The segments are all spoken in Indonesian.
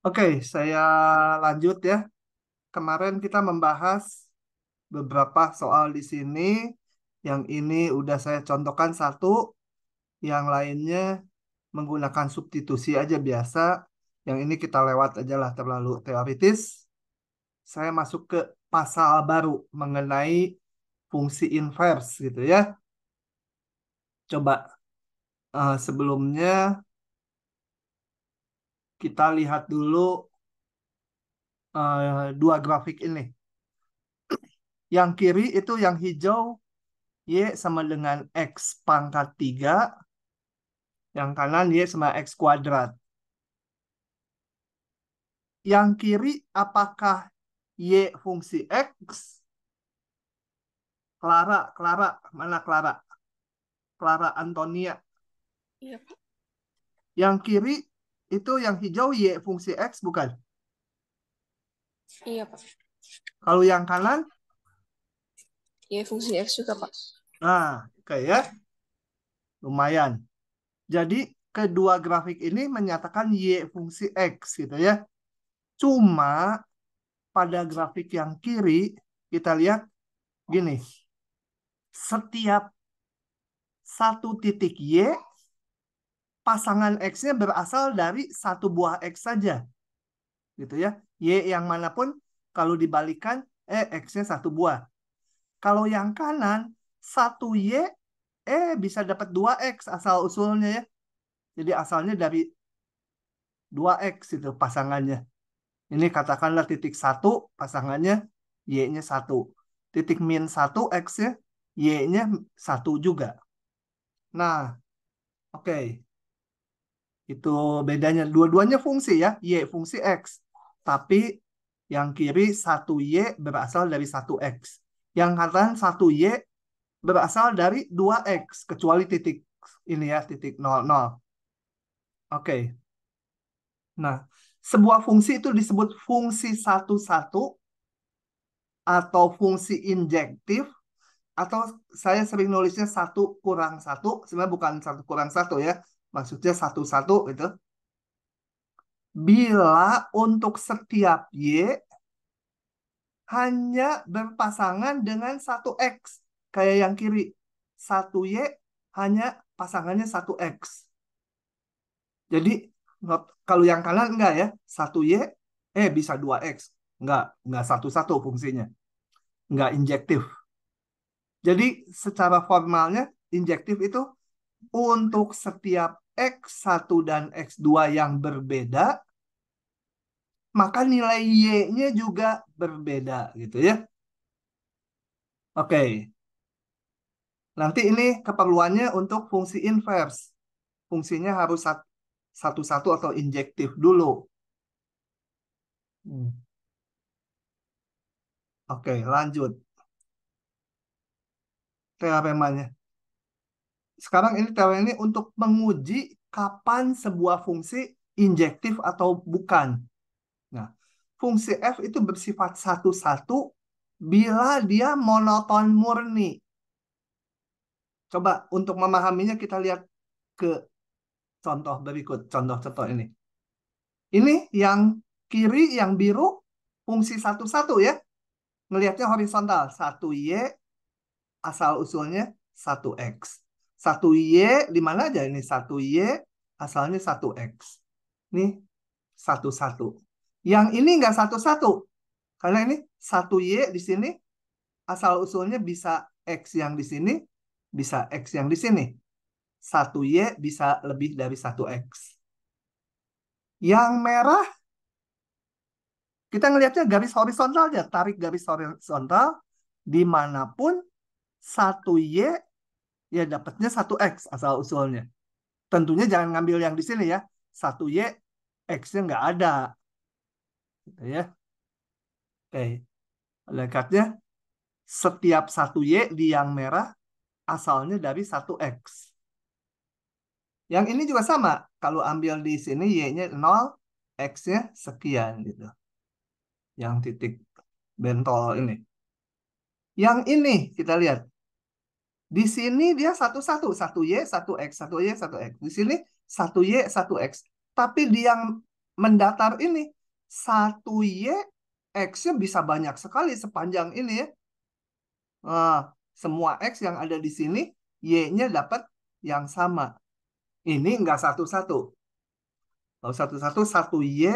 Oke, saya lanjut ya. Kemarin kita membahas beberapa soal di sini. Yang ini udah saya contohkan satu, yang lainnya menggunakan substitusi aja biasa. Yang ini kita lewat aja lah terlalu teoritis. Saya masuk ke pasal baru mengenai fungsi inverse gitu ya. Coba uh, sebelumnya kita lihat dulu uh, dua grafik ini. Yang kiri itu yang hijau Y sama dengan X pangkat 3. Yang kanan Y sama X kuadrat. Yang kiri apakah Y fungsi X? Clara, Clara, mana Clara? Clara Antonia. Iya, yang kiri itu yang hijau Y fungsi X bukan? Iya, Pak. Kalau yang kanan? Y fungsi X juga, Pak. Nah, oke ya. Lumayan. Jadi, kedua grafik ini menyatakan Y fungsi X gitu ya. Cuma, pada grafik yang kiri, kita lihat gini. Setiap satu titik Y pasangan X-nya berasal dari satu buah X saja. Gitu ya. Y yang manapun kalau dibalikan eh X-nya satu buah. Kalau yang kanan satu Y eh bisa dapat dua x asal usulnya ya. Jadi asalnya dari dua x itu pasangannya. Ini katakanlah titik satu pasangannya Y-nya satu Titik min satu X-nya Y-nya satu juga. Nah, oke. Okay. Itu bedanya. Dua-duanya fungsi ya. Y fungsi X. Tapi yang kiri satu y berasal dari satu x Yang kanan satu y berasal dari dua x Kecuali titik ini ya, titik 00. Oke. Okay. Nah, sebuah fungsi itu disebut fungsi satu-satu atau fungsi injektif atau saya sering nulisnya satu kurang satu sebenarnya bukan satu kurang satu ya maksudnya satu-satu gitu. Bila untuk setiap Y hanya berpasangan dengan satu X. Kayak yang kiri. Satu Y hanya pasangannya satu X. Jadi kalau yang kanan enggak ya. Satu Y, eh bisa dua X. Enggak, enggak satu-satu fungsinya. Enggak injektif. Jadi secara formalnya injektif itu untuk setiap X1 dan X2 yang berbeda, maka nilai Y-nya juga berbeda gitu ya. Oke. Nanti ini keperluannya untuk fungsi inverse. Fungsinya harus satu-satu atau injektif dulu. Hmm. Oke, lanjut. Teoremanya sekarang ini teori ini untuk menguji kapan sebuah fungsi injektif atau bukan. Nah, fungsi f itu bersifat satu-satu bila dia monoton murni. Coba untuk memahaminya kita lihat ke contoh berikut, contoh-contoh ini. Ini yang kiri, yang biru, fungsi satu-satu ya. Ngelihatnya horizontal, 1Y, asal-usulnya 1X. Satu Y, di mana aja ini? Satu Y, asalnya satu X. Ini satu-satu. Yang ini nggak satu-satu. Karena ini satu Y di sini, asal-usulnya bisa X yang di sini, bisa X yang di sini. Satu Y bisa lebih dari satu X. Yang merah, kita ngelihatnya garis horizontal aja. Tarik garis horizontal, dimanapun satu Y ya dapatnya satu X asal usulnya. Tentunya jangan ngambil yang di sini ya. Satu Y, X-nya nggak ada. Gitu ya. Oke. Lekatnya, setiap satu Y di yang merah asalnya dari satu X. Yang ini juga sama. Kalau ambil di sini Y-nya 0, X-nya sekian gitu. Yang titik bentol ini. Yang ini kita lihat di sini dia satu-satu, satu Y, satu X, satu Y, satu X. Di sini satu Y, satu X. Tapi di yang mendatar ini, satu Y, X-nya bisa banyak sekali sepanjang ini ya. Nah, semua X yang ada di sini, Y-nya dapat yang sama. Ini nggak satu-satu. Kalau satu-satu, satu Y,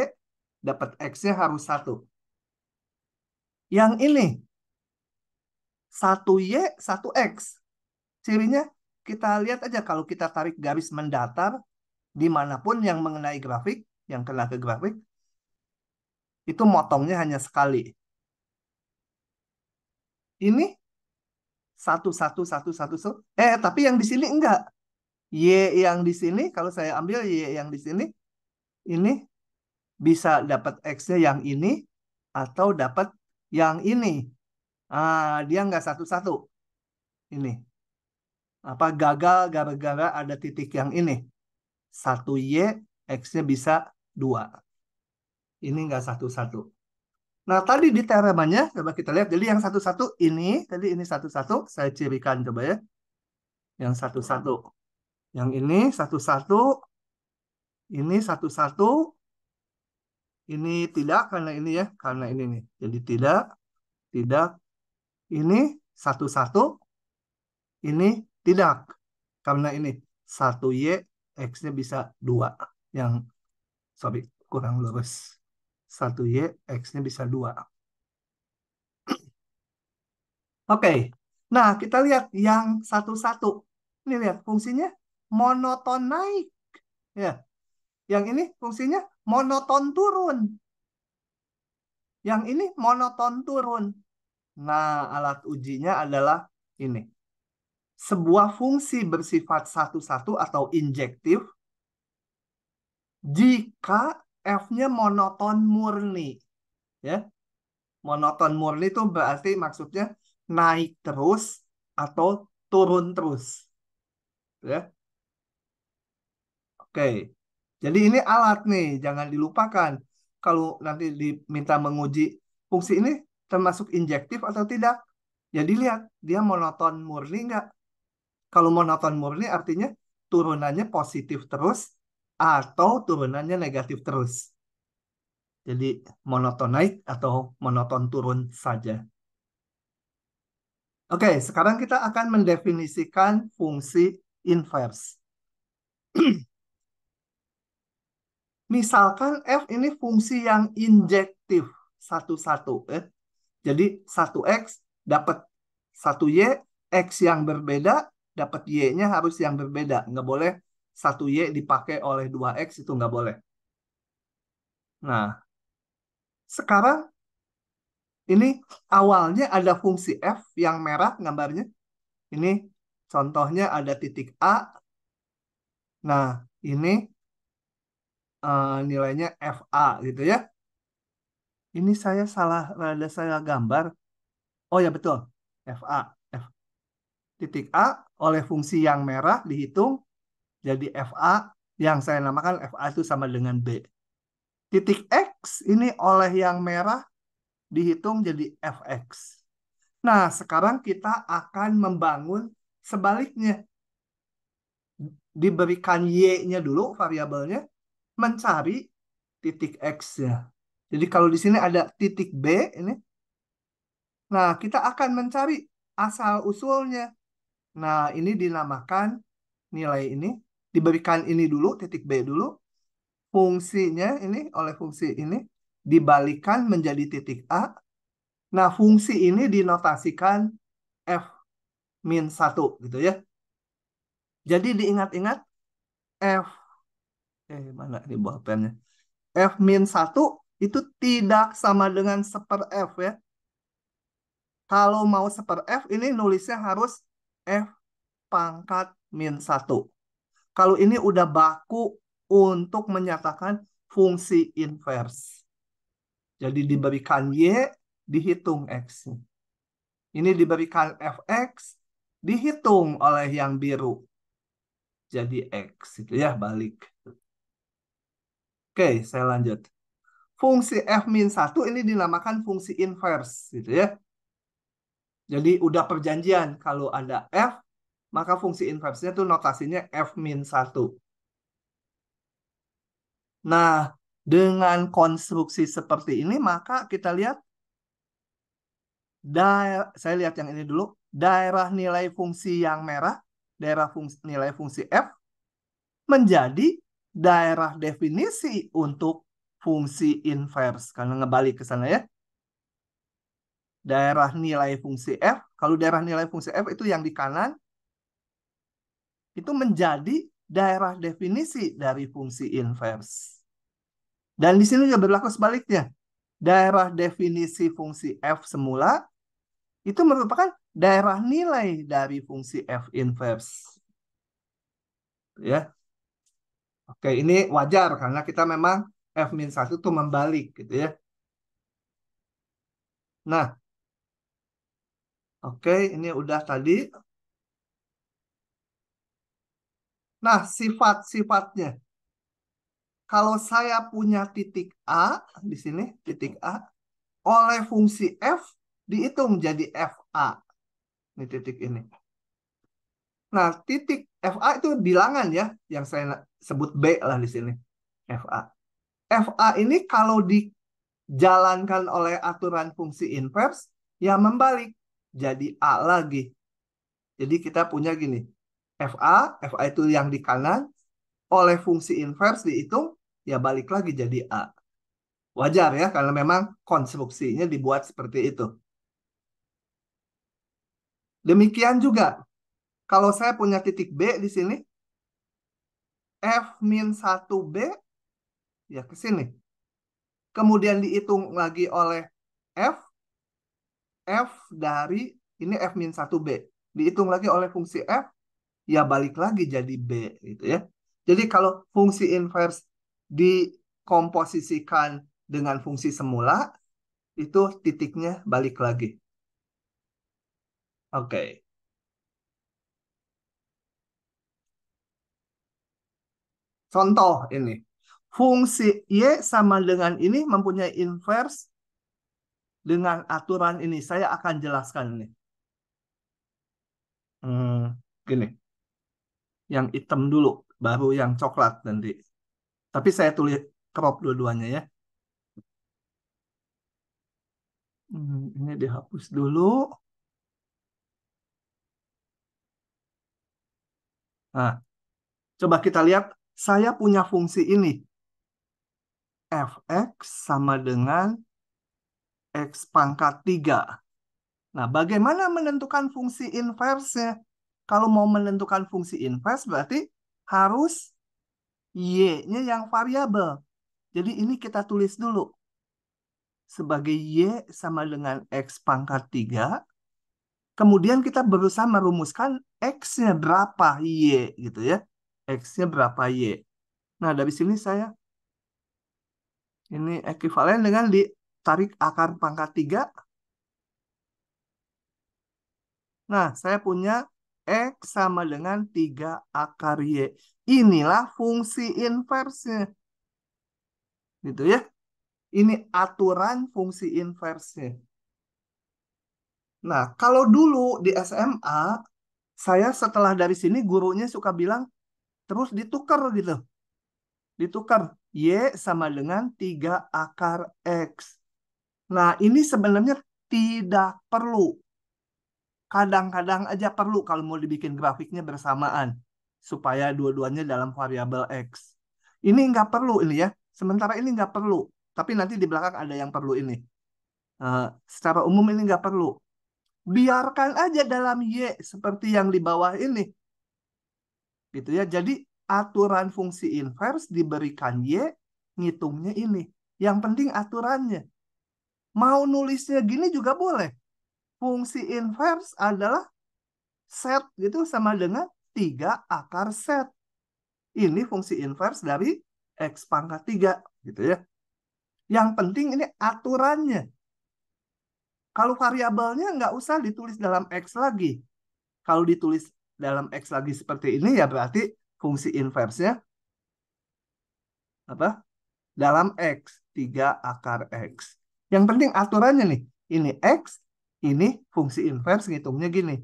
dapat X-nya harus satu. Yang ini, satu Y, satu X Cirinya kita lihat aja kalau kita tarik garis mendatar dimanapun yang mengenai grafik, yang kena ke grafik, itu motongnya hanya sekali. Ini satu satu satu satu satu. Eh tapi yang di sini enggak. Y yang di sini kalau saya ambil Y yang di sini ini bisa dapat X-nya yang ini atau dapat yang ini. Ah, dia enggak satu-satu. Ini apa gagal gara-gara ada titik yang ini. Satu Y, X-nya bisa dua. Ini nggak satu-satu. Nah, tadi di teoremanya, coba kita lihat. Jadi yang satu-satu ini, tadi ini satu-satu, saya cirikan coba ya. Yang satu-satu. Yang ini satu-satu, ini satu-satu, ini tidak karena ini ya, karena ini nih. Jadi tidak, tidak, ini satu-satu, ini tidak, karena ini satu y x-nya bisa dua yang sorry kurang lurus. Satu y x-nya bisa dua. Oke, okay. nah kita lihat yang satu-satu. Ini lihat fungsinya monoton naik, ya. Yang ini fungsinya monoton turun. Yang ini monoton turun. Nah, alat ujinya adalah ini sebuah fungsi bersifat satu-satu atau injektif jika f-nya monoton murni. Ya. Monoton murni itu berarti maksudnya naik terus atau turun terus. Ya. Oke. Jadi ini alat nih, jangan dilupakan. Kalau nanti diminta menguji fungsi ini termasuk injektif atau tidak. Ya dilihat, dia monoton murni nggak? Kalau monoton murni artinya turunannya positif terus atau turunannya negatif terus. Jadi monoton naik atau monoton turun saja. Oke, sekarang kita akan mendefinisikan fungsi inverse. Misalkan F ini fungsi yang injektif satu-satu. Eh. Jadi 1X dapat 1Y, X yang berbeda dapat Y-nya harus yang berbeda. Nggak boleh satu Y dipakai oleh 2X itu nggak boleh. Nah, sekarang ini awalnya ada fungsi F yang merah gambarnya. Ini contohnya ada titik A. Nah, ini uh, nilainya FA gitu ya. Ini saya salah, ada saya gambar. Oh ya betul, FA titik A oleh fungsi yang merah dihitung jadi FA yang saya namakan FA itu sama dengan B. Titik X ini oleh yang merah dihitung jadi FX. Nah, sekarang kita akan membangun sebaliknya. Diberikan Y-nya dulu variabelnya, mencari titik X-nya. Jadi kalau di sini ada titik B ini. Nah, kita akan mencari asal usulnya. Nah, ini dinamakan nilai ini. Diberikan ini dulu, titik B dulu. Fungsinya ini, oleh fungsi ini, dibalikan menjadi titik A. Nah, fungsi ini dinotasikan F min 1 gitu ya. Jadi diingat-ingat F eh mana ini bawah F min satu itu tidak sama dengan seper F ya. Kalau mau seper F ini nulisnya harus F pangkat min 1. Kalau ini udah baku untuk menyatakan fungsi invers. Jadi diberikan Y, dihitung X. Ini diberikan Fx, dihitung oleh yang biru. Jadi X. Itu ya, balik. Oke, saya lanjut. Fungsi F-1 ini dinamakan fungsi invers. Gitu ya. Jadi udah perjanjian kalau ada f, maka fungsi inversnya tuh notasinya f min 1. Nah, dengan konstruksi seperti ini maka kita lihat daerah saya lihat yang ini dulu daerah nilai fungsi yang merah daerah fungsi, nilai fungsi f menjadi daerah definisi untuk fungsi invers karena ngebalik ke sana ya daerah nilai fungsi f. Kalau daerah nilai fungsi f itu yang di kanan, itu menjadi daerah definisi dari fungsi inverse. Dan di sini juga berlaku sebaliknya. Daerah definisi fungsi f semula itu merupakan daerah nilai dari fungsi f inverse. Ya. Oke, ini wajar karena kita memang f-1 itu membalik gitu ya. Nah, Oke, ini udah tadi. Nah, sifat-sifatnya. Kalau saya punya titik A, di sini titik A, oleh fungsi F, dihitung jadi FA. Ini titik ini. Nah, titik FA itu bilangan ya, yang saya sebut B lah di sini. FA. FA ini kalau dijalankan oleh aturan fungsi inverse, ya membalik jadi A lagi. Jadi kita punya gini, FA, FA itu yang di kanan, oleh fungsi inverse dihitung, ya balik lagi jadi A. Wajar ya, karena memang konstruksinya dibuat seperti itu. Demikian juga, kalau saya punya titik B di sini, F min 1B, ya ke sini. Kemudian dihitung lagi oleh F, f dari ini f min 1 b dihitung lagi oleh fungsi f ya balik lagi jadi b gitu ya jadi kalau fungsi inverse dikomposisikan dengan fungsi semula itu titiknya balik lagi oke okay. contoh ini fungsi y sama dengan ini mempunyai inverse dengan aturan ini. Saya akan jelaskan ini. Hmm, gini. Yang hitam dulu, baru yang coklat nanti. Tapi saya tulis crop dua-duanya ya. Hmm, ini dihapus dulu. Nah, coba kita lihat. Saya punya fungsi ini. Fx sama dengan X pangkat 3. Nah, bagaimana menentukan fungsi inversnya? Kalau mau menentukan fungsi invers berarti harus Y-nya yang variabel. Jadi ini kita tulis dulu. Sebagai Y sama dengan X pangkat 3. Kemudian kita berusaha merumuskan X-nya berapa Y gitu ya. X-nya berapa Y. Nah, dari sini saya ini ekuivalen dengan di tarik akar pangkat 3. Nah, saya punya X sama dengan 3 akar Y. Inilah fungsi inversnya. Gitu ya. Ini aturan fungsi inversnya. Nah, kalau dulu di SMA, saya setelah dari sini gurunya suka bilang, terus ditukar gitu. Ditukar Y sama dengan 3 akar X. Nah, ini sebenarnya tidak perlu. Kadang-kadang aja perlu kalau mau dibikin grafiknya bersamaan. Supaya dua-duanya dalam variabel X. Ini nggak perlu ini ya. Sementara ini nggak perlu. Tapi nanti di belakang ada yang perlu ini. Uh, secara umum ini nggak perlu. Biarkan aja dalam Y seperti yang di bawah ini. Gitu ya. Jadi aturan fungsi inverse diberikan Y, ngitungnya ini. Yang penting aturannya Mau nulisnya gini juga boleh. Fungsi inverse adalah set gitu sama dengan 3 akar set. Ini fungsi inverse dari X pangkat 3 gitu ya. Yang penting ini aturannya. Kalau variabelnya nggak usah ditulis dalam X lagi. Kalau ditulis dalam X lagi seperti ini ya berarti fungsi inversnya apa? Dalam X, 3 akar X. Yang penting aturannya nih. Ini X, ini fungsi inverse ngitungnya gini.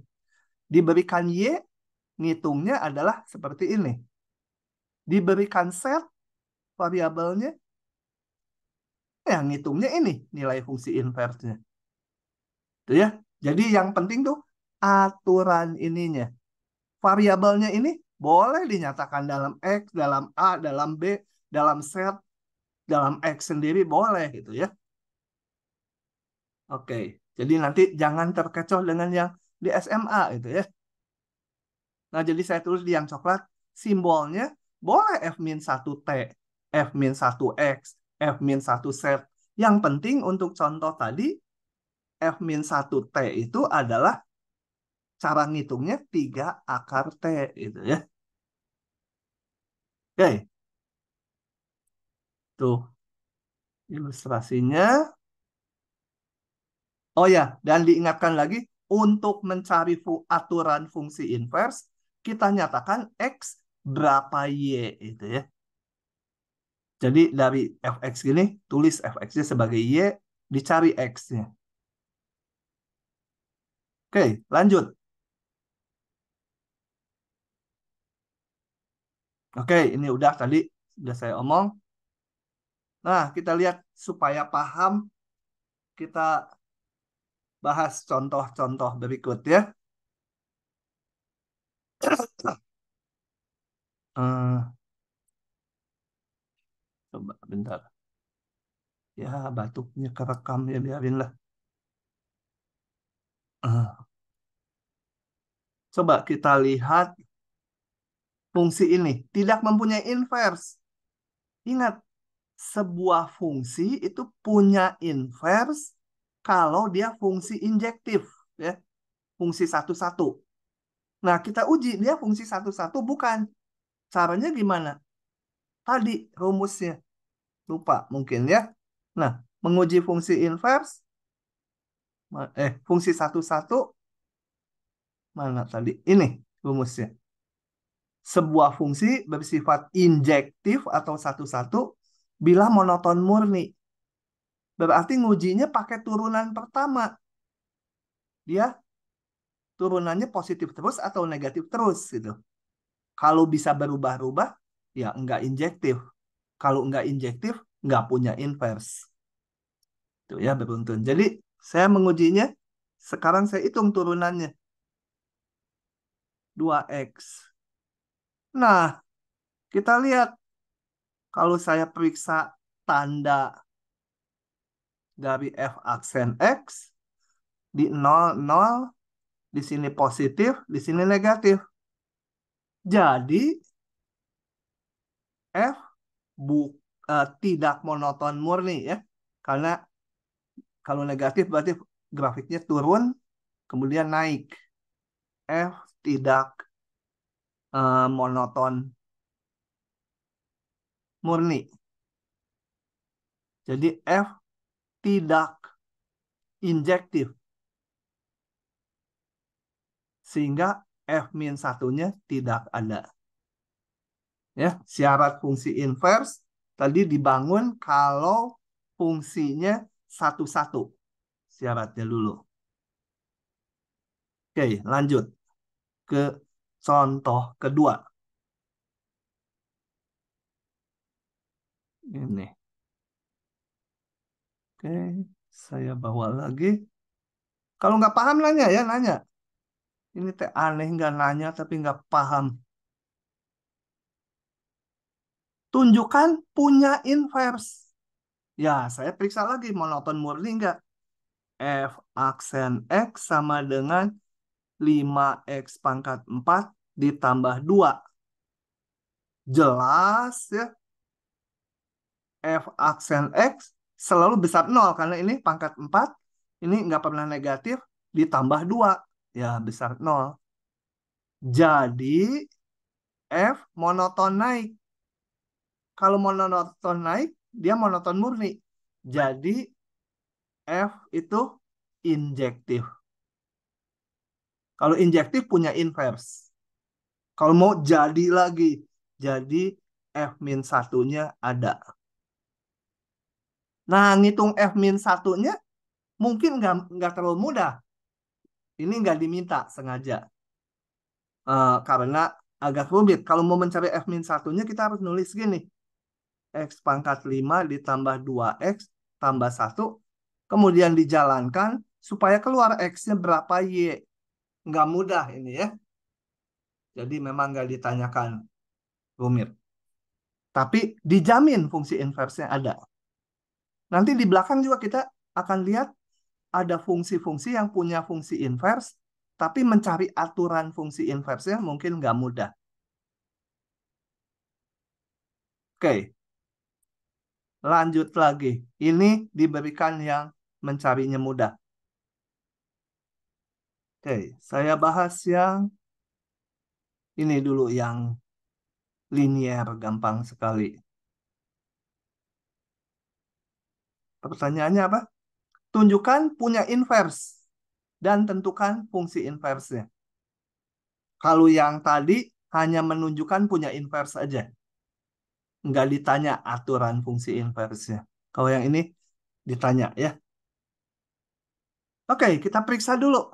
Diberikan Y, ngitungnya adalah seperti ini. Diberikan set, variabelnya, ya ngitungnya ini, nilai fungsi inverse-nya. Itu ya. Jadi yang penting tuh aturan ininya. Variabelnya ini boleh dinyatakan dalam X, dalam A, dalam B, dalam set, dalam X sendiri boleh gitu ya. Oke, jadi nanti jangan terkecoh dengan yang di SMA itu ya. Nah, jadi saya tulis di yang coklat, simbolnya boleh F-1T, F-1X, F-1Z. Yang penting untuk contoh tadi, F-1T itu adalah cara ngitungnya 3 akar T. Gitu ya. Oke. Tuh. Ilustrasinya. Oh ya, dan diingatkan lagi untuk mencari fu aturan fungsi invers, kita nyatakan x berapa y itu ya. Jadi dari fx gini, tulis fx-nya sebagai y, dicari x-nya. Oke, lanjut. Oke, ini udah tadi sudah saya omong. Nah, kita lihat supaya paham kita bahas contoh-contoh berikut ya. Eh, coba bentar. Ya batuknya kerekam ya biarinlah. lah. Eh, coba kita lihat fungsi ini tidak mempunyai inverse. Ingat, sebuah fungsi itu punya inverse kalau dia fungsi injektif ya fungsi satu-satu nah kita uji dia fungsi satu-satu bukan caranya gimana tadi rumusnya lupa mungkin ya nah menguji fungsi inverse eh fungsi satu-satu mana tadi ini rumusnya sebuah fungsi bersifat injektif atau satu-satu bila monoton murni Berarti ngujinya pakai turunan pertama. Dia turunannya positif terus atau negatif terus gitu. Kalau bisa berubah-ubah, ya enggak injektif. Kalau enggak injektif, enggak punya inverse. Itu ya beruntun. Jadi saya mengujinya, sekarang saya hitung turunannya. 2X. Nah, kita lihat kalau saya periksa tanda dari f aksen x di 0 0 di sini positif, di sini negatif. Jadi f bu, uh, eh, tidak monoton murni ya. Karena kalau negatif berarti grafiknya turun kemudian naik. F tidak uh, monoton murni. Jadi F tidak injektif. Sehingga F-1-nya tidak ada. Ya, syarat fungsi inverse tadi dibangun kalau fungsinya satu-satu. Syaratnya dulu. Oke, lanjut ke contoh kedua. Ini. Oke, saya bawa lagi. Kalau nggak paham nanya ya, nanya. Ini teh aneh nggak nanya tapi nggak paham. Tunjukkan punya inverse. Ya, saya periksa lagi monoton murni nggak. F aksen X sama dengan 5X pangkat 4 ditambah 2. Jelas ya. F aksen X selalu besar nol karena ini pangkat 4 ini nggak pernah negatif ditambah dua ya besar nol jadi f monoton naik kalau monoton naik dia monoton murni jadi f itu injektif kalau injektif punya inverse kalau mau jadi lagi jadi f min satunya ada Nah, ngitung F min satunya mungkin nggak nggak terlalu mudah. Ini nggak diminta sengaja. Uh, karena agak rumit. Kalau mau mencari F min satunya kita harus nulis gini. X pangkat 5 ditambah 2X tambah 1. Kemudian dijalankan supaya keluar X-nya berapa Y. Nggak mudah ini ya. Jadi memang nggak ditanyakan rumit. Tapi dijamin fungsi inversnya ada. Nanti di belakang juga kita akan lihat ada fungsi-fungsi yang punya fungsi inverse, tapi mencari aturan fungsi inverse-nya mungkin nggak mudah. Oke, lanjut lagi. Ini diberikan yang mencarinya mudah. Oke, saya bahas yang ini dulu yang linear gampang sekali. Pertanyaannya apa? Tunjukkan punya invers dan tentukan fungsi inversnya. Kalau yang tadi hanya menunjukkan punya invers saja. Nggak ditanya aturan fungsi inversnya. Kalau yang ini ditanya ya. Oke, kita periksa dulu.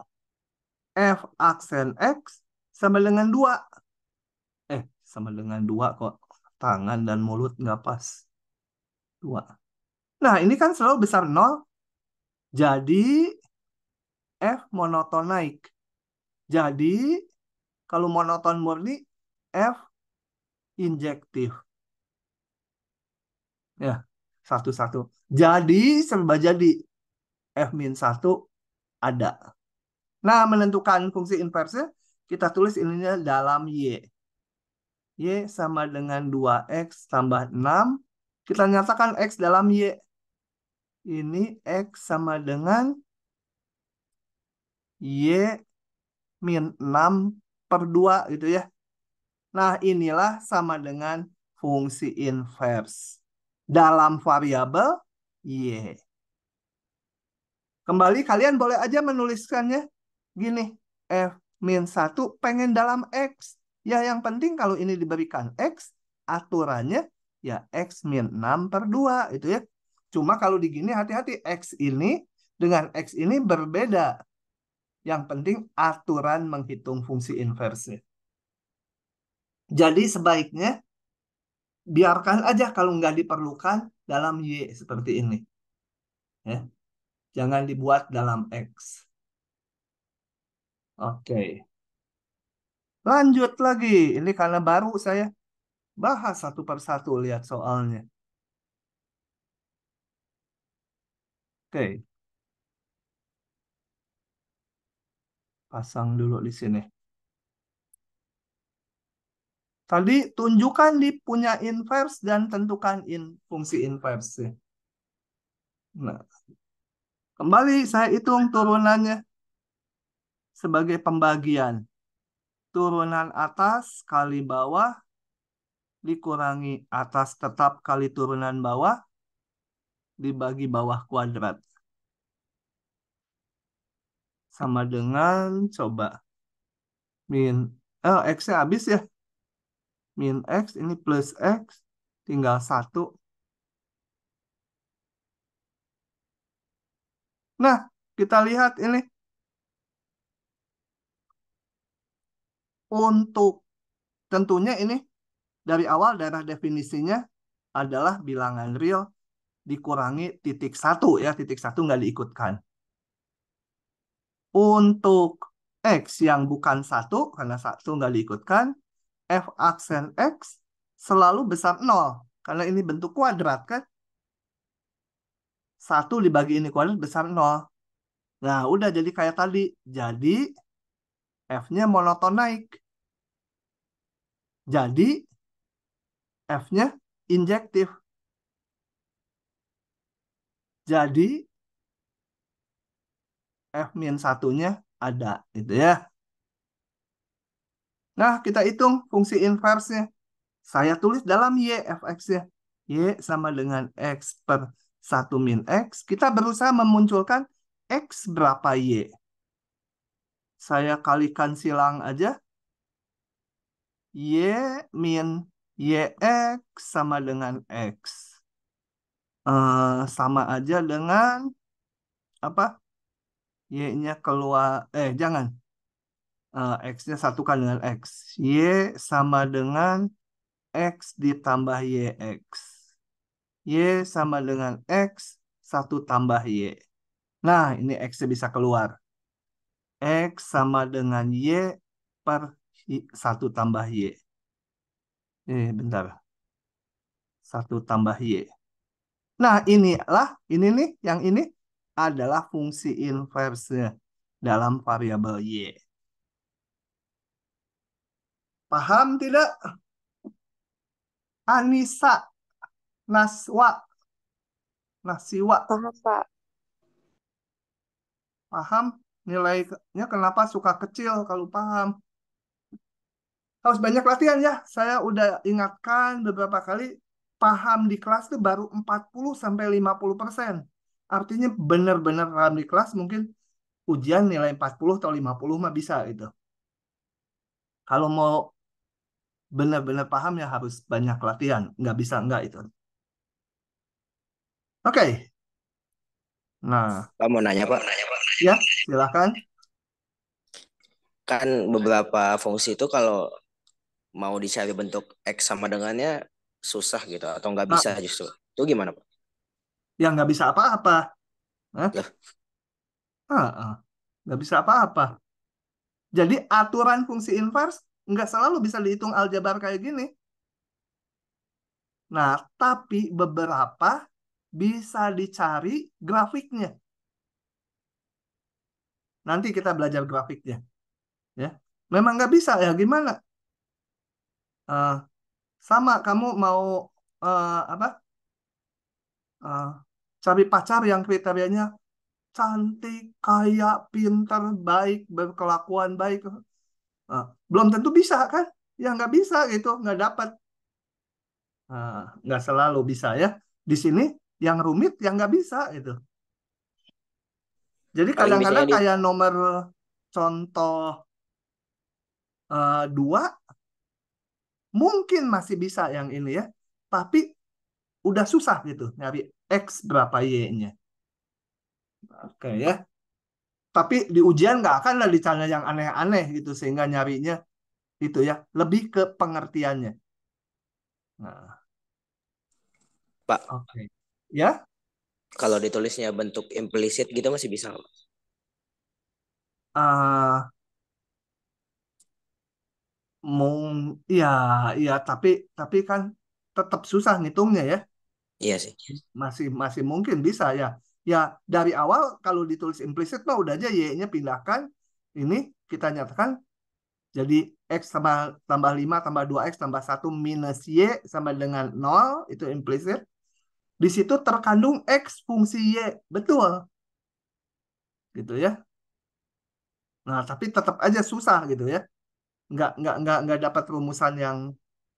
F aksen X sama dengan 2. Eh, sama dengan 2 kok. Tangan dan mulut nggak pas. 2. Nah, ini kan selalu besar nol. Jadi F monoton naik. Jadi kalau monoton murni F injektif. Ya, satu-satu. Jadi serba jadi F min satu ada. Nah, menentukan fungsi inversnya kita tulis ininya dalam Y. Y sama dengan 2X tambah 6. Kita nyatakan X dalam Y ini X sama dengan Y min 6 per 2 gitu ya. Nah inilah sama dengan fungsi inverse dalam variabel Y. Kembali kalian boleh aja menuliskannya gini. F min 1 pengen dalam X. Ya yang penting kalau ini diberikan X, aturannya ya X min 6 per 2 gitu ya. Cuma kalau di gini hati-hati X ini dengan X ini berbeda. Yang penting aturan menghitung fungsi inversi. Jadi sebaiknya biarkan aja kalau nggak diperlukan dalam Y seperti ini. Ya. Jangan dibuat dalam X. Oke. Lanjut lagi. Ini karena baru saya bahas satu persatu lihat soalnya. Oke, pasang dulu di sini. Tadi tunjukkan di punya inverse dan tentukan in fungsi inverse. Nah, kembali saya hitung turunannya sebagai pembagian. Turunan atas kali bawah dikurangi atas tetap kali turunan bawah dibagi bawah kuadrat. Sama dengan, coba, min, oh, eh, X-nya habis ya. Min X, ini plus X, tinggal satu Nah, kita lihat ini. Untuk tentunya ini dari awal darah definisinya adalah bilangan real dikurangi titik satu ya, titik satu nggak diikutkan. Untuk X yang bukan satu karena satu nggak diikutkan, F aksen X selalu besar nol Karena ini bentuk kuadrat kan. Satu dibagi ini kuadrat besar nol Nah, udah jadi kayak tadi. Jadi, F-nya monoton naik. Jadi, F-nya injektif. Jadi f min satunya ada gitu ya. Nah, kita hitung fungsi inversnya. Saya tulis dalam Y f x ya. Y sama dengan X per 1 min X. Kita berusaha memunculkan X berapa Y. Saya kalikan silang aja. Y min x sama dengan X. Eh, sama aja dengan apa y-nya keluar eh jangan uh, x-nya satukan dengan x y sama dengan x ditambah y x y sama dengan x satu tambah y nah ini x-nya bisa keluar x sama dengan y per satu tambah y eh bentar satu tambah y Nah, inilah ini nih yang ini adalah fungsi inverse dalam variabel y. Paham tidak? Anissa Naswa Nasiwa. Paham, Pak. Paham? Nilainya kenapa suka kecil kalau paham? Harus banyak latihan ya. Saya udah ingatkan beberapa kali paham di kelas itu baru 40 sampai 50 persen. Artinya benar-benar paham di kelas mungkin ujian nilai 40 atau 50 mah bisa gitu. Kalau mau benar-benar paham ya harus banyak latihan. Nggak bisa nggak itu. Oke. Okay. Nah. Pak mau nanya Pak. Ya silahkan. Kan beberapa fungsi itu kalau mau dicari bentuk X sama dengannya susah gitu atau nggak bisa nah, justru itu gimana pak? Ya nggak bisa apa-apa. Ya. Ah, nggak bisa apa-apa. Jadi aturan fungsi invers nggak selalu bisa dihitung aljabar kayak gini. Nah, tapi beberapa bisa dicari grafiknya. Nanti kita belajar grafiknya. Ya, memang nggak bisa ya gimana? Uh, sama kamu mau uh, apa uh, cari pacar yang kriterianya cantik, kaya, pintar, baik, berkelakuan baik. Uh, belum tentu bisa kan? Ya nggak bisa gitu, nggak dapat. Uh, nggak selalu bisa ya. Di sini yang rumit yang nggak bisa gitu. Jadi kadang-kadang kayak nomor contoh uh, dua Mungkin masih bisa yang ini ya, tapi udah susah gitu nyari X berapa Y-nya. Oke ya. Tapi di ujian nggak akan lah di yang aneh-aneh gitu sehingga nyarinya itu ya lebih ke pengertiannya. Nah. Pak. Oke. Okay. Ya. Kalau ditulisnya bentuk implisit gitu masih bisa. Uh, mau ya ya tapi tapi kan tetap susah ngitungnya ya iya sih masih masih mungkin bisa ya ya dari awal kalau ditulis implisit mah udah aja y-nya pindahkan ini kita nyatakan jadi x tambah tambah lima, tambah dua x tambah satu minus y sama dengan nol itu implisit di situ terkandung x fungsi y betul gitu ya Nah, tapi tetap aja susah gitu ya nggak nggak nggak nggak dapat rumusan yang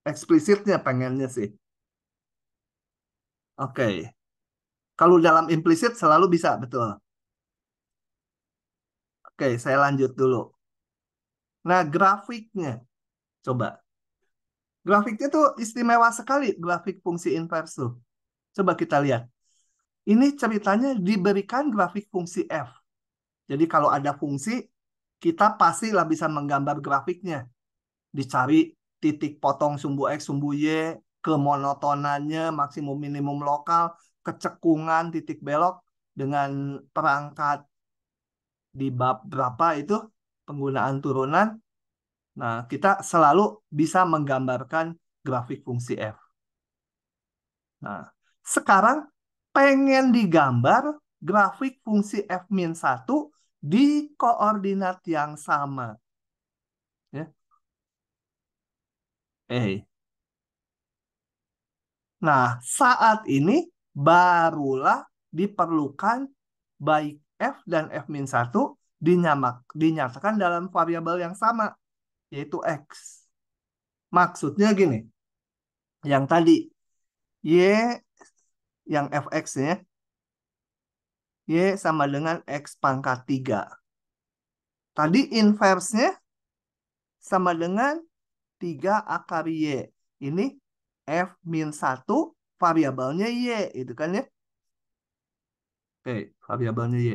eksplisitnya pengennya sih. Oke, kalau dalam implisit selalu bisa betul. Oke, saya lanjut dulu. Nah, grafiknya coba. Grafiknya tuh istimewa sekali grafik fungsi inverse tuh. Coba kita lihat. Ini ceritanya diberikan grafik fungsi f. Jadi kalau ada fungsi kita pastilah bisa menggambar grafiknya. Dicari titik potong sumbu X, sumbu Y, kemonotonannya, maksimum minimum lokal, kecekungan, titik belok dengan perangkat di bab berapa itu penggunaan turunan. Nah, kita selalu bisa menggambarkan grafik fungsi F. Nah, sekarang pengen digambar grafik fungsi F-1 di koordinat yang sama. Ya. Eh. Nah, saat ini barulah diperlukan baik F dan F-1 dinyamak, dinyatakan dalam variabel yang sama, yaitu X. Maksudnya gini, yang tadi, Y yang fx-nya Y sama dengan X pangkat 3. Tadi inversnya sama dengan 3 akar Y. Ini F min 1 variabelnya Y. Itu kan ya. Oke, variabelnya Y.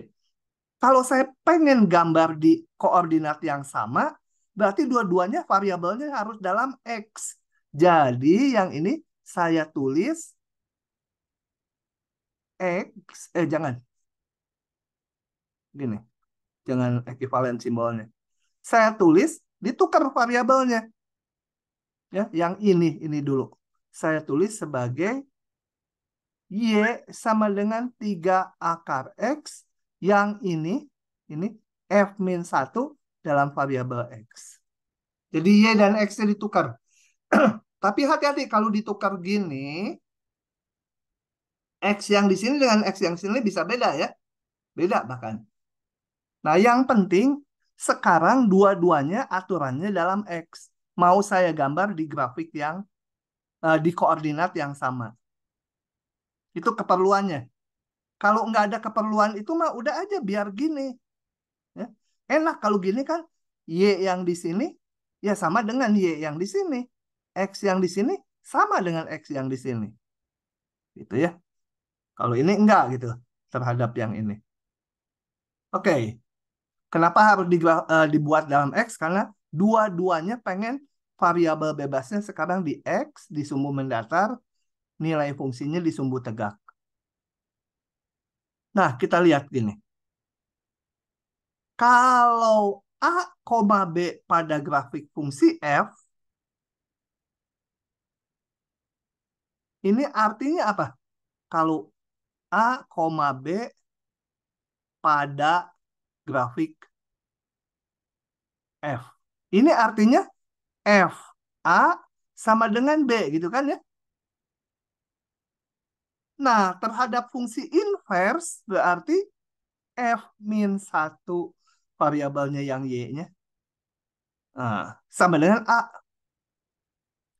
Kalau saya pengen gambar di koordinat yang sama, berarti dua-duanya variabelnya harus dalam X. Jadi yang ini saya tulis X, eh jangan, gini jangan ekivalen simbolnya saya tulis ditukar variabelnya ya yang ini ini dulu saya tulis sebagai y sama dengan 3 akar x yang ini ini f min 1 dalam variabel x jadi y dan x nya ditukar tapi hati-hati kalau ditukar gini X yang di sini dengan X yang sini bisa beda ya. Beda bahkan. Nah, yang penting sekarang dua-duanya aturannya dalam X. Mau saya gambar di grafik yang uh, di koordinat yang sama. Itu keperluannya. Kalau nggak ada keperluan itu mah udah aja biar gini. Ya. Enak kalau gini kan Y yang di sini ya sama dengan Y yang di sini. X yang di sini sama dengan X yang di sini. Gitu ya. Kalau ini enggak gitu terhadap yang ini. Oke. Okay. Kenapa harus eh, dibuat dalam X? Karena dua-duanya pengen variabel bebasnya sekarang di X, di sumbu mendatar, nilai fungsinya di sumbu tegak. Nah, kita lihat gini. Kalau A, B pada grafik fungsi F, ini artinya apa? Kalau A, B pada grafik F. Ini artinya F A sama dengan B gitu kan ya. Nah, terhadap fungsi inverse berarti F min 1 variabelnya yang Y-nya. Nah, sama dengan A.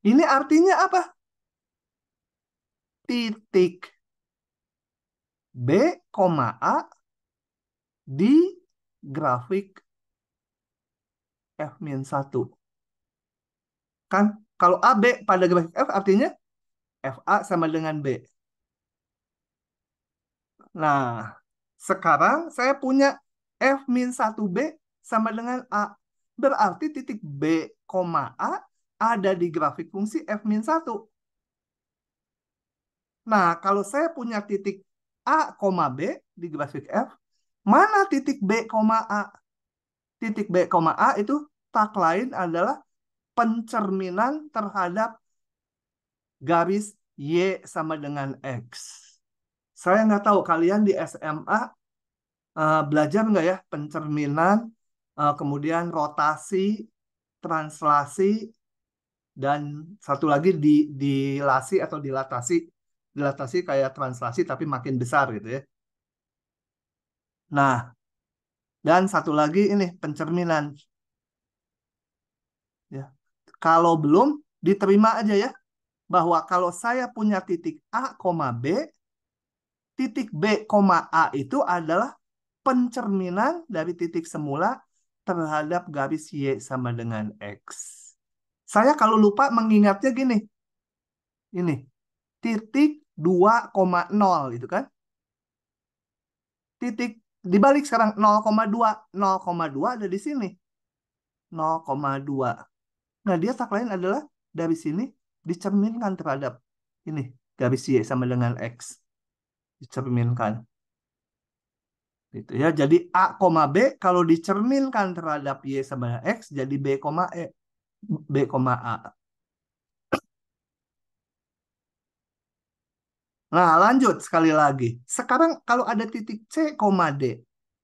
Ini artinya apa? Titik B, A di grafik F-1. Kan? Kalau AB pada grafik F artinya FA sama dengan B. Nah, sekarang saya punya F-1B sama dengan A. Berarti titik B, A ada di grafik fungsi F-1. Nah, kalau saya punya titik A, B di grafik F, Mana titik B, A? Titik B, A itu tak lain adalah pencerminan terhadap garis Y sama dengan X. Saya nggak tahu kalian di SMA uh, eh, belajar nggak ya pencerminan, uh, kemudian rotasi, translasi, dan satu lagi di dilasi atau dilatasi dilatasi kayak translasi tapi makin besar gitu ya Nah, dan satu lagi ini pencerminan. Ya. Kalau belum diterima aja ya bahwa kalau saya punya titik A, B, titik B, A itu adalah pencerminan dari titik semula terhadap garis Y sama dengan X. Saya kalau lupa mengingatnya gini. Ini. Titik 2,0 itu kan. Titik dibalik sekarang 0,2 0,2 ada di sini 0,2 nah dia tak lain adalah dari sini dicerminkan terhadap ini garis y sama dengan x dicerminkan gitu ya jadi a, b kalau dicerminkan terhadap y sama dengan x jadi b, e b, a Nah, lanjut sekali lagi. Sekarang kalau ada titik C, D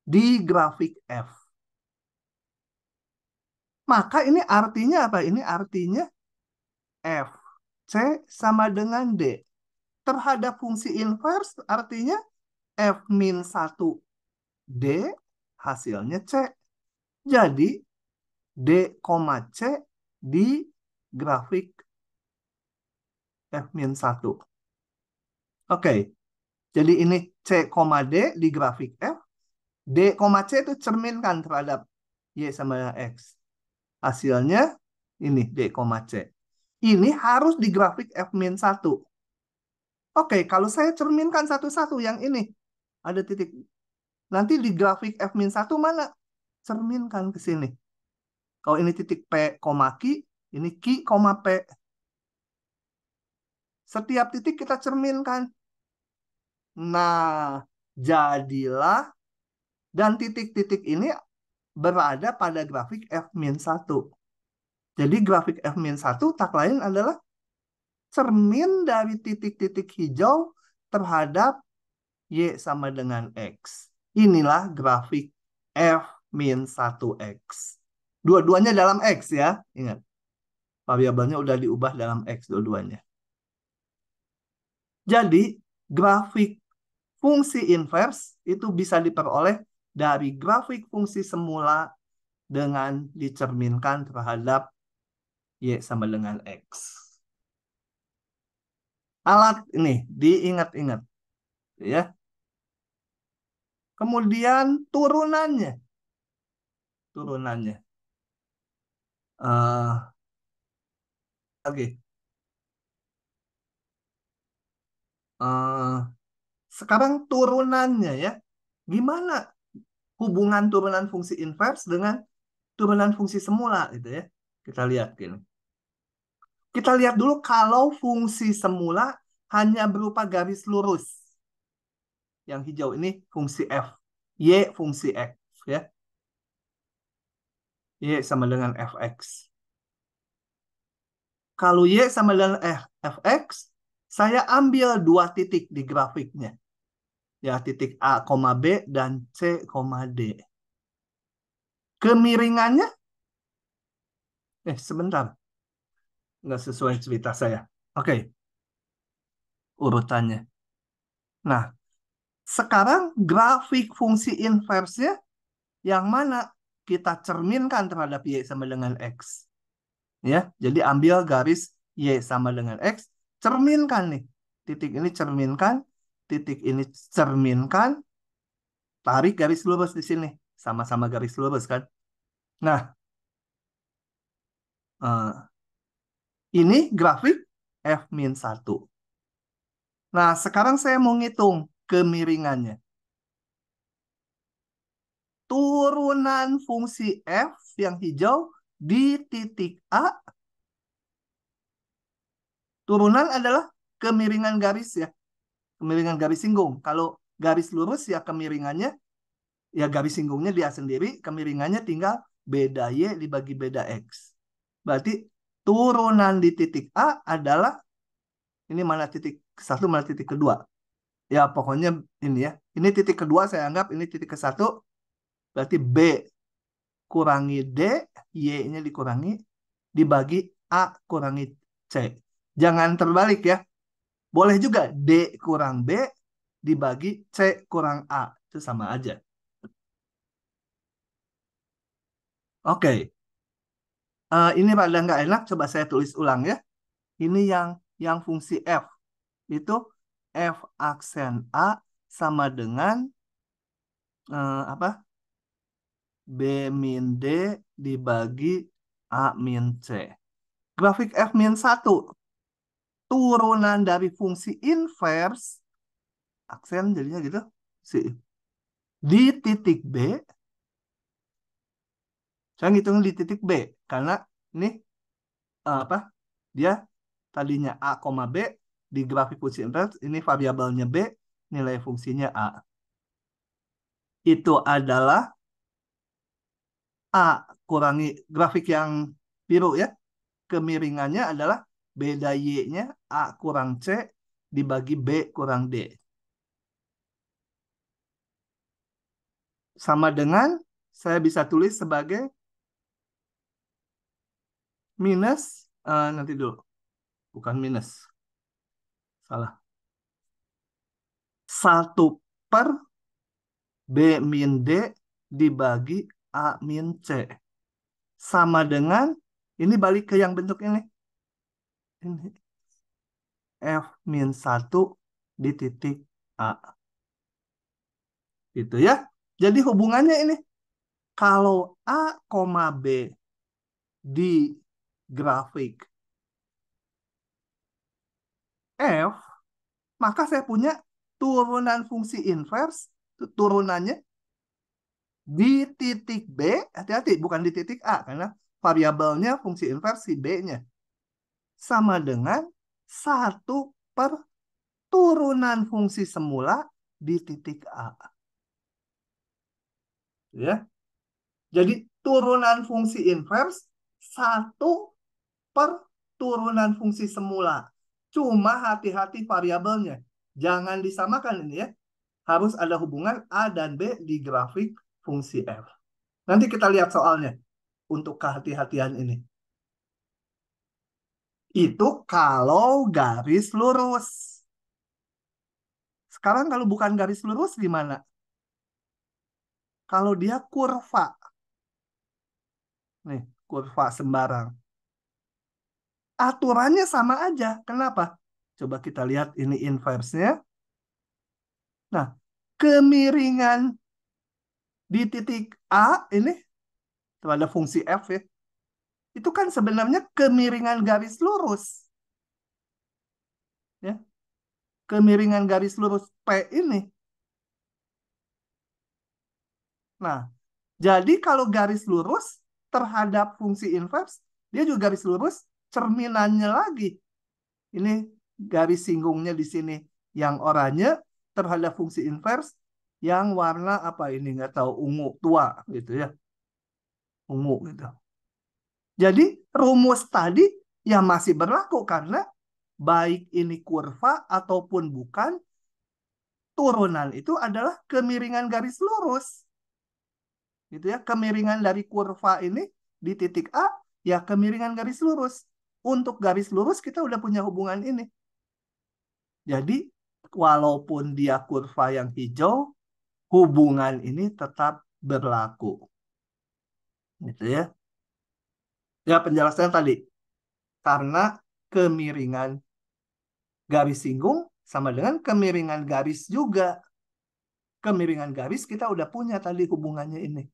di grafik F. Maka ini artinya apa? Ini artinya F. C sama dengan D. Terhadap fungsi inverse artinya F min 1 D hasilnya C. Jadi D, C di grafik F min 1. Oke. Jadi ini C, D di grafik F. D, C itu cerminkan terhadap Y sama X. Hasilnya ini D, C. Ini harus di grafik F-1. Oke, kalau saya cerminkan satu-satu yang ini. Ada titik. Nanti di grafik F-1 mana? Cerminkan ke sini. Kalau ini titik P, Q, ini Q, P. Setiap titik kita cerminkan Nah, jadilah dan titik-titik ini berada pada grafik F-1. Jadi grafik F-1 tak lain adalah cermin dari titik-titik hijau terhadap Y sama dengan X. Inilah grafik F-1X. Dua-duanya dalam X ya, ingat. Variabelnya udah diubah dalam X dua-duanya. Jadi, grafik fungsi inverse itu bisa diperoleh dari grafik fungsi semula dengan dicerminkan terhadap Y sama dengan X. Alat ini diingat-ingat. ya. Kemudian turunannya. Turunannya. Uh, Oke. Okay. Uh, sekarang turunannya ya, gimana hubungan turunan fungsi inverse dengan turunan fungsi semula gitu ya. Kita lihat gini. Kita lihat dulu kalau fungsi semula hanya berupa garis lurus. Yang hijau ini fungsi f, y fungsi x ya. Y sama dengan fx. Kalau Y sama dengan F, Fx, saya ambil dua titik di grafiknya ya titik A, B dan C, D. Kemiringannya eh sebentar. Nggak sesuai cerita saya. Oke. Okay. Urutannya. Nah, sekarang grafik fungsi inversnya yang mana kita cerminkan terhadap y sama dengan x. Ya, jadi ambil garis y sama dengan x, cerminkan nih. Titik ini cerminkan titik ini cerminkan, tarik garis lurus di sini. Sama-sama garis lurus kan. Nah, uh, ini grafik F-1. Nah, sekarang saya mau ngitung kemiringannya. Turunan fungsi F yang hijau di titik A. Turunan adalah kemiringan garis ya kemiringan garis singgung. Kalau garis lurus ya kemiringannya ya garis singgungnya dia sendiri, kemiringannya tinggal beda y dibagi beda x. Berarti turunan di titik A adalah ini mana titik satu mana titik kedua. Ya pokoknya ini ya. Ini titik kedua saya anggap ini titik ke satu. Berarti B kurangi D, Y-nya dikurangi, dibagi A kurangi C. Jangan terbalik ya. Boleh juga D kurang B dibagi C kurang A. Itu sama aja. Oke. Okay. Uh, eh, ini pada nggak enak, coba saya tulis ulang ya. Ini yang yang fungsi F. Itu F aksen A sama dengan uh, apa? B min D dibagi A min C. Grafik F min 1 turunan dari fungsi inverse aksen jadinya gitu si di titik B saya ngitung di titik B karena nih eh, apa dia tadinya A, B di grafik fungsi inverse ini variabelnya B nilai fungsinya A itu adalah A kurangi grafik yang biru ya kemiringannya adalah beda Y-nya A kurang C dibagi B kurang D. Sama dengan saya bisa tulis sebagai minus, uh, nanti dulu, bukan minus, salah. satu per B min D dibagi A min C. Sama dengan, ini balik ke yang bentuk ini ini F min 1 di titik A. Gitu ya. Jadi hubungannya ini. Kalau A, B di grafik F, maka saya punya turunan fungsi inverse, turunannya di titik B, hati-hati, bukan di titik A, karena variabelnya fungsi invers si B-nya sama dengan satu per turunan fungsi semula di titik A. Ya. Jadi turunan fungsi inverse satu per turunan fungsi semula. Cuma hati-hati variabelnya. Jangan disamakan ini ya. Harus ada hubungan A dan B di grafik fungsi F. Nanti kita lihat soalnya untuk kehati-hatian ini. Itu kalau garis lurus. Sekarang kalau bukan garis lurus gimana? Kalau dia kurva. Nih, kurva sembarang. Aturannya sama aja. Kenapa? Coba kita lihat ini inverse-nya. Nah, kemiringan di titik A ini, itu ada fungsi F ya itu kan sebenarnya kemiringan garis lurus. Ya. Kemiringan garis lurus P ini. Nah, jadi kalau garis lurus terhadap fungsi inverse, dia juga garis lurus cerminannya lagi. Ini garis singgungnya di sini yang oranye terhadap fungsi inverse yang warna apa ini nggak tahu ungu tua gitu ya. Ungu gitu. Jadi rumus tadi ya masih berlaku karena baik ini kurva ataupun bukan, turunan itu adalah kemiringan garis lurus. Gitu ya, kemiringan dari kurva ini di titik A, ya kemiringan garis lurus. Untuk garis lurus kita udah punya hubungan ini. Jadi, walaupun dia kurva yang hijau, hubungan ini tetap berlaku. Gitu ya. Ya penjelasannya tadi. Karena kemiringan garis singgung sama dengan kemiringan garis juga. Kemiringan garis kita udah punya tadi hubungannya ini.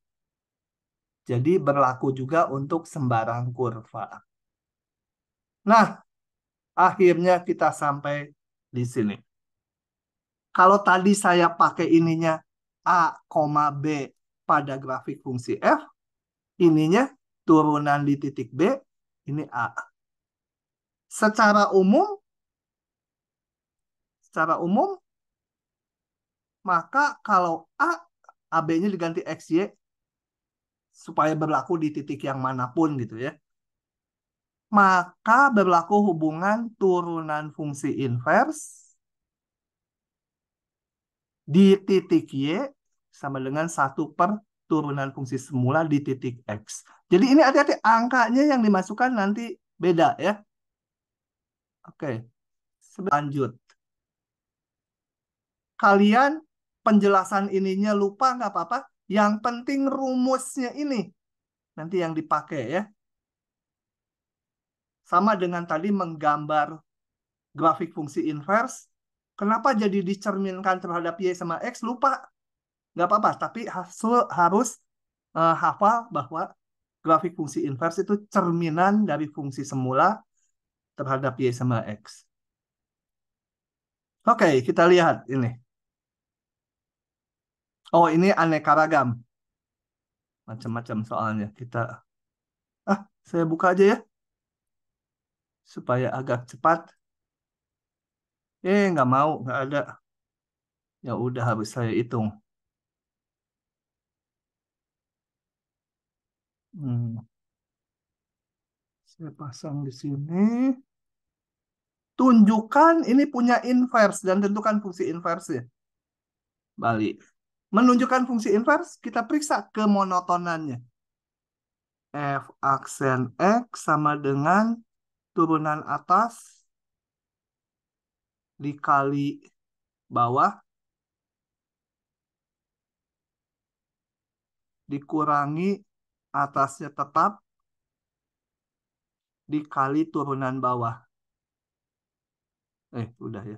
Jadi berlaku juga untuk sembarang kurva. Nah, akhirnya kita sampai di sini. Kalau tadi saya pakai ininya A, B pada grafik fungsi F, ininya turunan di titik B, ini A. Secara umum, secara umum, maka kalau A, AB-nya diganti XY, supaya berlaku di titik yang manapun gitu ya. Maka berlaku hubungan turunan fungsi invers di titik Y sama dengan 1 per turunan fungsi semula di titik X. Jadi ini hati-hati angkanya yang dimasukkan nanti beda ya. Oke, lanjut. Kalian penjelasan ininya lupa nggak apa-apa. Yang penting rumusnya ini nanti yang dipakai ya. Sama dengan tadi menggambar grafik fungsi inverse. Kenapa jadi dicerminkan terhadap Y sama X? Lupa nggak apa-apa tapi hasil, harus uh, hafal bahwa grafik fungsi invers itu cerminan dari fungsi semula terhadap y sama x. Oke, okay, kita lihat ini. Oh, ini aneka ragam. Macam-macam soalnya. Kita ah, saya buka aja ya. Supaya agak cepat. Eh, nggak mau, nggak ada. Ya udah habis saya hitung. Hmm. Saya pasang di sini. Tunjukkan ini punya inverse dan tentukan fungsi inverse ya. Balik. Menunjukkan fungsi inverse, kita periksa ke monotonannya F aksen X sama dengan turunan atas dikali bawah dikurangi atasnya tetap dikali turunan bawah. Eh, udah ya.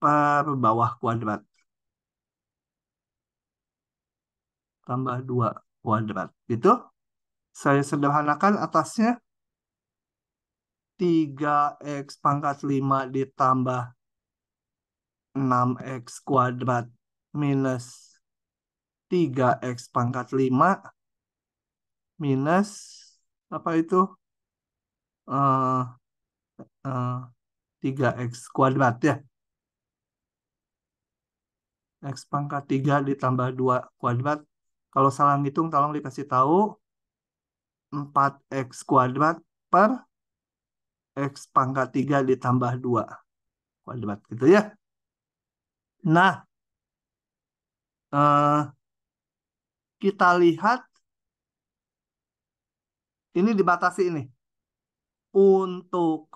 Per bawah kuadrat. Tambah 2 kuadrat. Itu Saya sederhanakan atasnya 3x pangkat 5 ditambah 6x kuadrat minus 3x pangkat 5 minus apa itu uh, uh, 3x kuadrat ya x pangkat 3 ditambah 2 kuadrat kalau salah ngitung tolong dikasih tahu 4x kuadrat per x pangkat 3 ditambah 2 kuadrat gitu ya nah uh, kita lihat ini dibatasi ini. Untuk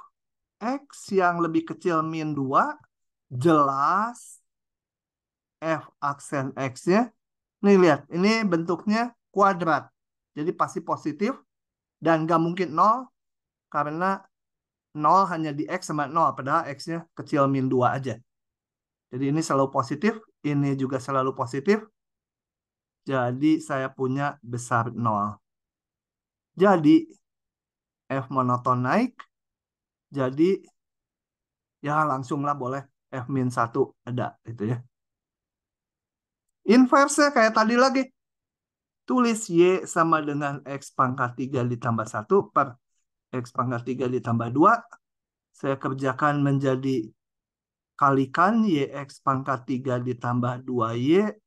X yang lebih kecil min 2, jelas F aksen X-nya. Nih lihat, ini bentuknya kuadrat. Jadi pasti positif dan nggak mungkin nol karena nol hanya di X sama nol Padahal X-nya kecil min 2 aja. Jadi ini selalu positif, ini juga selalu positif. Jadi saya punya besar 0. Jadi F monoton naik. Jadi ya langsunglah boleh F min 1 ada gitu ya. Inverse kayak tadi lagi. Tulis Y sama dengan X pangkat 3 ditambah 1 per X pangkat 3 ditambah 2. Saya kerjakan menjadi kalikan YX pangkat 3 ditambah 2Y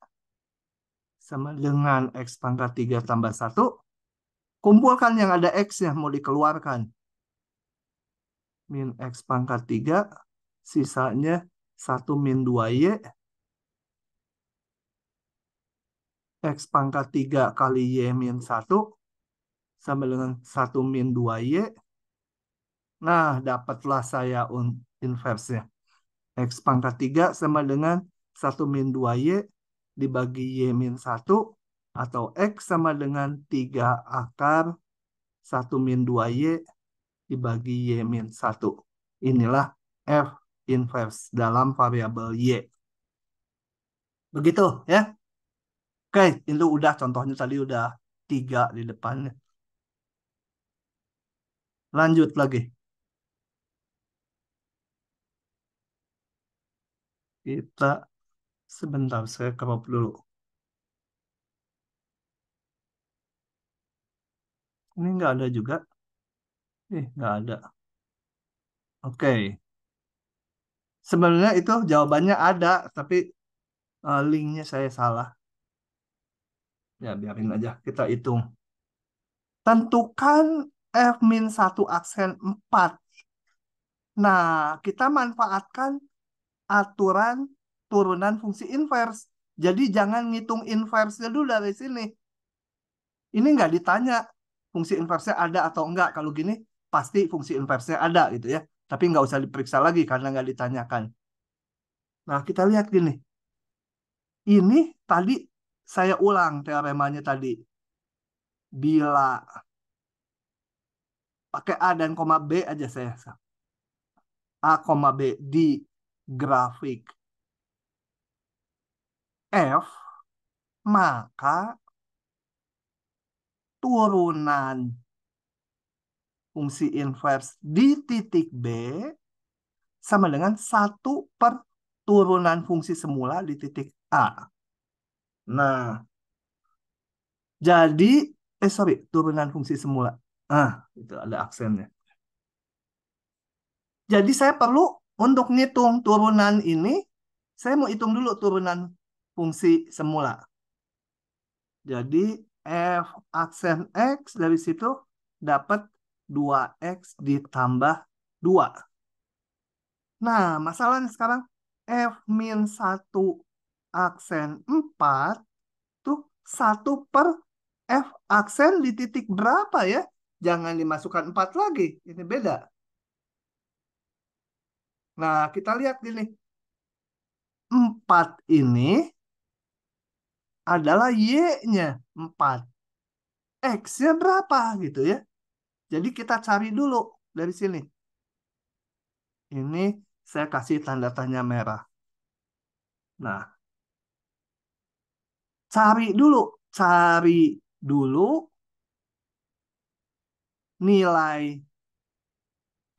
sama dengan X pangkat 3 tambah 1. Kumpulkan yang ada X-nya mau dikeluarkan. Min X pangkat 3, sisanya 1 min 2Y. X pangkat 3 kali Y min 1 sama dengan 1 min 2Y. Nah, dapatlah saya inversnya. X pangkat 3 sama dengan 1 min 2Y dibagi Y min 1 atau X sama dengan 3 akar 1 min 2Y dibagi Y min 1. Inilah F inverse dalam variabel Y. Begitu ya. Oke, itu udah contohnya tadi udah 3 di depannya. Lanjut lagi. Kita Sebentar, saya crop dulu. Ini nggak ada juga. Eh, nggak ada. Oke. Okay. Sebenarnya itu jawabannya ada, tapi uh, linknya saya salah. Ya, biarin aja. Kita hitung. Tentukan f satu aksen 4. Nah, kita manfaatkan aturan turunan fungsi inverse. Jadi jangan ngitung inverse dulu dari sini. Ini nggak ditanya fungsi inverse ada atau enggak. Kalau gini pasti fungsi inverse ada gitu ya. Tapi nggak usah diperiksa lagi karena nggak ditanyakan. Nah kita lihat gini. Ini tadi saya ulang teoremanya tadi. Bila pakai A dan koma B aja saya. A, koma B di grafik F, maka turunan fungsi inverse di titik B sama dengan satu per turunan fungsi semula di titik A. Nah, jadi, eh sorry, turunan fungsi semula. Ah, itu ada aksennya. Jadi saya perlu untuk ngitung turunan ini, saya mau hitung dulu turunan fungsi semula. Jadi f aksen x dari situ dapat 2x ditambah 2. Nah, masalahnya sekarang f min 1 aksen 4 tuh 1 per f aksen di titik berapa ya? Jangan dimasukkan 4 lagi, ini beda. Nah, kita lihat gini. 4 ini adalah Y-nya 4. X-nya berapa gitu ya. Jadi kita cari dulu dari sini. Ini saya kasih tanda tanya merah. Nah, cari dulu, cari dulu nilai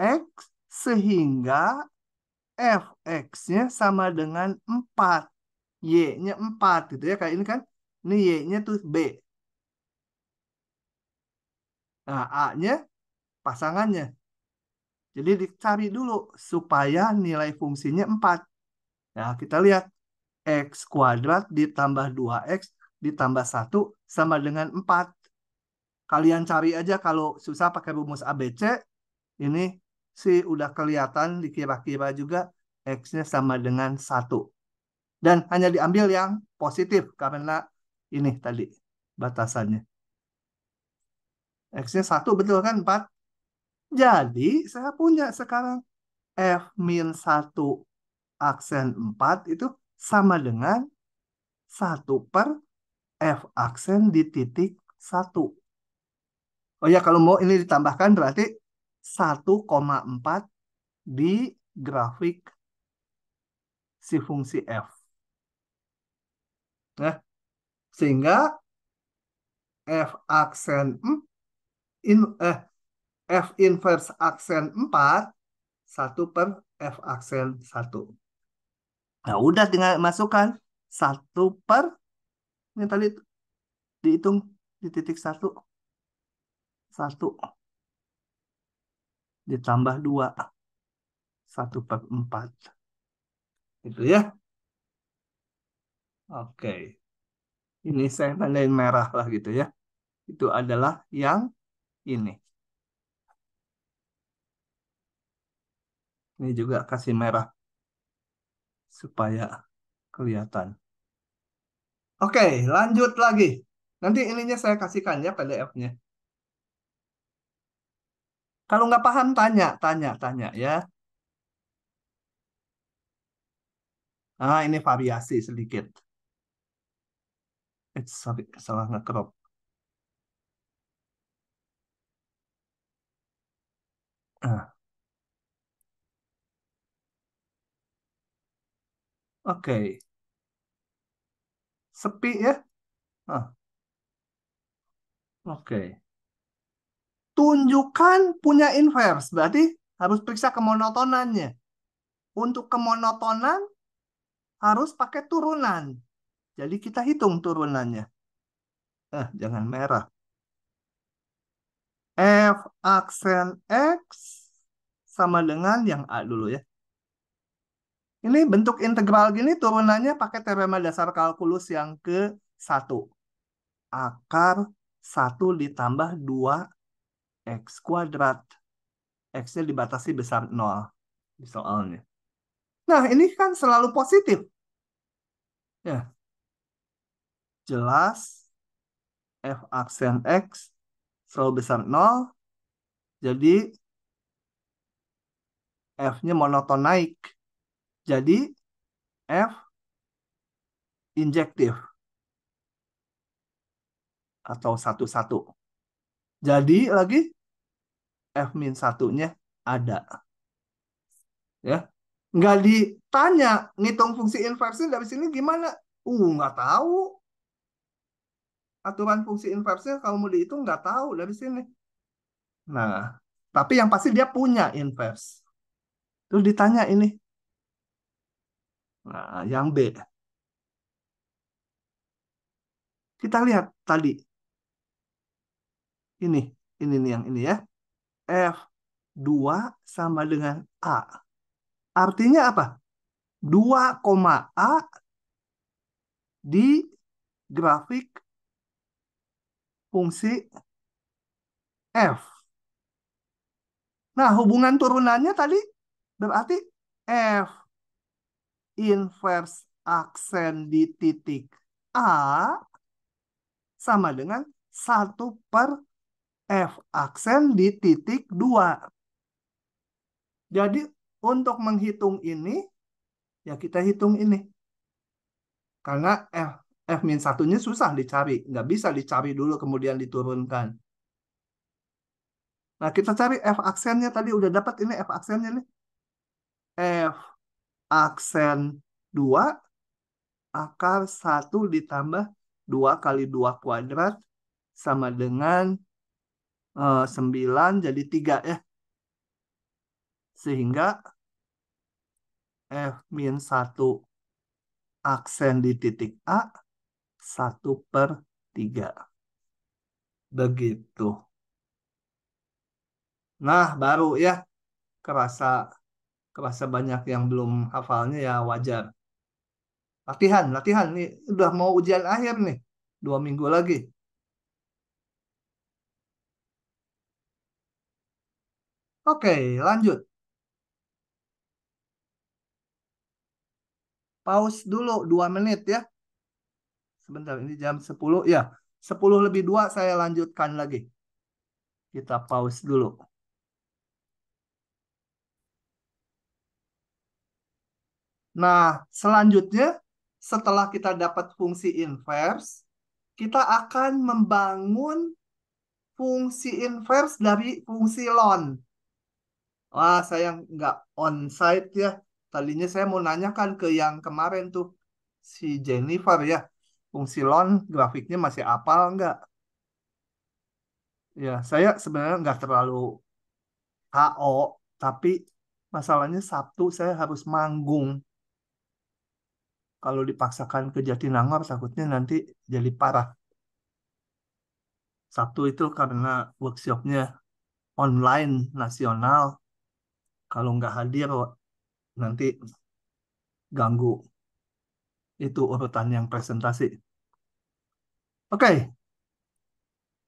X sehingga fx-nya sama dengan 4. Y-nya 4 gitu ya. Kayak ini kan, ini Y-nya tuh B. Nah, A-nya pasangannya. Jadi dicari dulu supaya nilai fungsinya 4. Nah, kita lihat X kuadrat ditambah 2X ditambah 1 sama dengan 4. Kalian cari aja kalau susah pakai rumus ABC. Ini sih udah kelihatan dikira-kira juga X-nya sama dengan 1 dan hanya diambil yang positif karena ini tadi batasannya. X-nya 1 betul kan 4? Jadi saya punya sekarang F min 1 aksen 4 itu sama dengan 1 per F aksen di titik 1. Oh ya kalau mau ini ditambahkan berarti 1,4 di grafik si fungsi F. Ya. Sehingga F aksen in, eh, F inverse aksen 4 1 per F aksen 1. Nah, udah tinggal masukkan 1 per ini tadi dihitung di titik 1 1 ditambah 2 1 per 4. Gitu ya. Oke. Ini saya tandain merah lah gitu ya. Itu adalah yang ini. Ini juga kasih merah. Supaya kelihatan. Oke, lanjut lagi. Nanti ininya saya kasihkan ya PDF-nya. Kalau nggak paham, tanya, tanya, tanya ya. Nah ini variasi sedikit eh sorry salah nge-crop. ah oke okay. sepi ya ah oke okay. tunjukkan punya inverse berarti harus periksa kemonotonannya untuk kemonotonan harus pakai turunan jadi kita hitung turunannya. Eh, jangan merah. F aksen X sama dengan yang A dulu ya. Ini bentuk integral gini turunannya pakai teorema dasar kalkulus yang ke-1. Akar 1 ditambah 2 X kuadrat. X-nya dibatasi besar 0 di soalnya. Nah, ini kan selalu positif. Ya, jelas f aksen x selalu besar 0. Jadi f-nya monoton naik. Jadi f injektif atau satu-satu. Jadi lagi f min satunya ada. Ya, nggak ditanya ngitung fungsi inversnya dari sini gimana? Uh, nggak tahu aturan fungsi inversnya kalau mau dihitung nggak tahu dari sini. Nah, hmm. tapi yang pasti dia punya inverse. Terus ditanya ini. Nah, yang B. Kita lihat tadi. Ini, ini nih yang ini ya. F2 sama dengan A. Artinya apa? 2, A di grafik fungsi F. Nah, hubungan turunannya tadi berarti F inverse aksen di titik A sama dengan 1 per F aksen di titik 2. Jadi untuk menghitung ini, ya kita hitung ini. Karena F F-1 nya susah dicari. Nggak bisa dicari dulu kemudian diturunkan. Nah, kita cari F aksennya tadi udah dapat ini F aksennya nih. F aksen 2 akar 1 ditambah 2 kali 2 kuadrat sama dengan uh, eh, 9 jadi 3 ya. Sehingga F min 1 aksen di titik A 1 per 3. Begitu. Nah, baru ya kerasa kerasa banyak yang belum hafalnya ya wajar. Latihan, latihan. Nih, udah mau ujian akhir nih. Dua minggu lagi. Oke, lanjut. Pause dulu dua menit ya sebentar ini jam 10 ya 10 lebih dua saya lanjutkan lagi kita pause dulu nah selanjutnya setelah kita dapat fungsi inverse kita akan membangun fungsi inverse dari fungsi ln Wah, saya nggak on site ya. Tadinya saya mau nanyakan ke yang kemarin tuh, si Jennifer ya fungsi lon grafiknya masih apal enggak Ya, saya sebenarnya nggak terlalu ho tapi masalahnya Sabtu saya harus manggung. Kalau dipaksakan ke Jatinangor takutnya nanti jadi parah. Sabtu itu karena workshopnya online nasional. Kalau nggak hadir nanti ganggu itu urutan yang presentasi. Oke.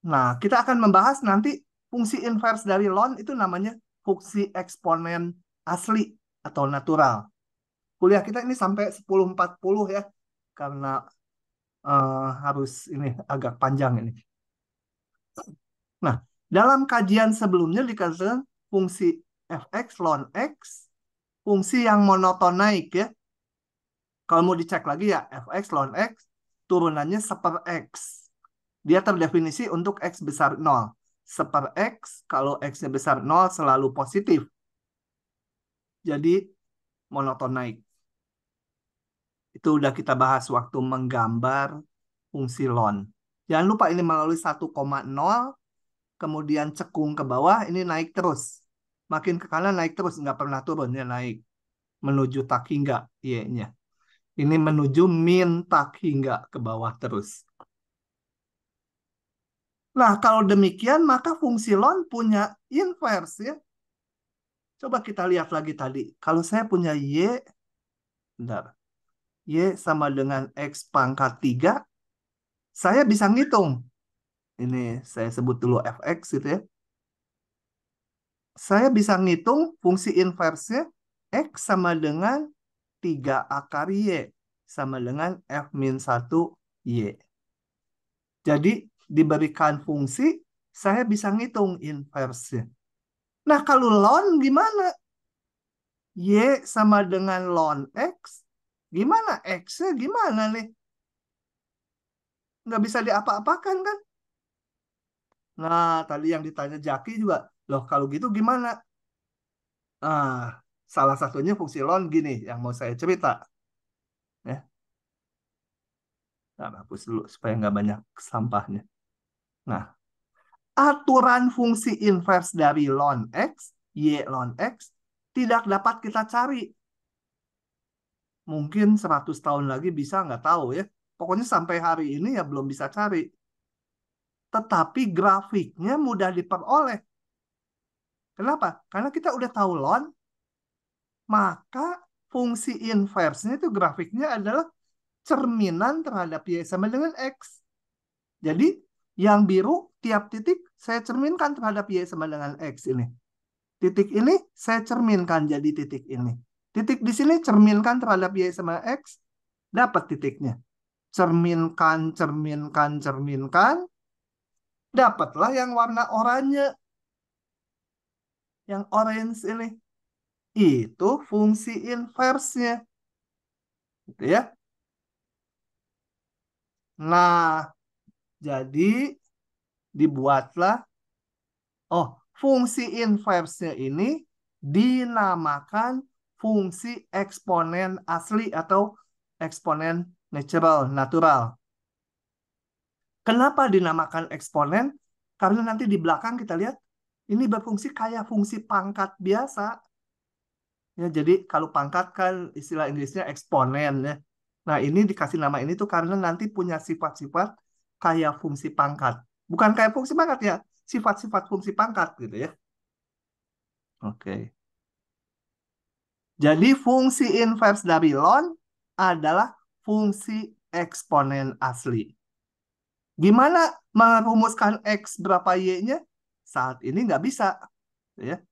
Nah, kita akan membahas nanti fungsi inverse dari ln itu namanya fungsi eksponen asli atau natural. Kuliah kita ini sampai 10.40 ya, karena uh, harus ini agak panjang ini. Nah, dalam kajian sebelumnya dikatakan fungsi fx ln x, fungsi yang monoton naik ya. Kalau mau dicek lagi ya, fx ln x turunannya seper X. Dia terdefinisi untuk X besar 0. Seper X, kalau X-nya besar 0 selalu positif. Jadi monoton naik. Itu udah kita bahas waktu menggambar fungsi lon. Jangan lupa ini melalui 1,0, kemudian cekung ke bawah, ini naik terus. Makin ke kanan naik terus, nggak pernah turun, ya naik. Menuju tak hingga Y-nya. Ini menuju mintak hingga ke bawah terus. Nah, kalau demikian maka fungsi lon punya inverse ya. Coba kita lihat lagi tadi. Kalau saya punya Y, bentar. Y sama dengan X pangkat 3, saya bisa ngitung. Ini saya sebut dulu Fx gitu ya. Saya bisa ngitung fungsi inverse X sama dengan 3 akar Y sama dengan F-1 Y. Jadi diberikan fungsi, saya bisa ngitung inversnya. Nah kalau ln gimana? Y sama dengan ln X, gimana X-nya gimana nih? Nggak bisa diapa-apakan kan? Nah tadi yang ditanya Jaki juga, loh kalau gitu gimana? Ah, salah satunya fungsi lon gini yang mau saya cerita. Ya. Nah, hapus dulu supaya nggak banyak sampahnya. Nah, aturan fungsi inverse dari lon x, y lon x, tidak dapat kita cari. Mungkin 100 tahun lagi bisa, nggak tahu ya. Pokoknya sampai hari ini ya belum bisa cari. Tetapi grafiknya mudah diperoleh. Kenapa? Karena kita udah tahu lon maka fungsi inversnya itu grafiknya adalah cerminan terhadap Y sama dengan X. Jadi yang biru tiap titik saya cerminkan terhadap Y sama dengan X ini. Titik ini saya cerminkan jadi titik ini. Titik di sini cerminkan terhadap Y sama X, dapat titiknya. Cerminkan, cerminkan, cerminkan, dapatlah yang warna oranye. Yang orange ini itu fungsi inversnya. Gitu ya. Nah, jadi dibuatlah oh, fungsi inversnya ini dinamakan fungsi eksponen asli atau eksponen natural, natural. Kenapa dinamakan eksponen? Karena nanti di belakang kita lihat ini berfungsi kayak fungsi pangkat biasa. Ya, jadi kalau pangkat kan istilah Inggrisnya eksponen ya. Nah, ini dikasih nama ini tuh karena nanti punya sifat-sifat kayak fungsi pangkat. Bukan kayak fungsi pangkat ya, sifat-sifat fungsi pangkat gitu ya. Oke. Jadi fungsi inverse dari ln adalah fungsi eksponen asli. Gimana merumuskan X berapa Y-nya? Saat ini nggak bisa. Ya.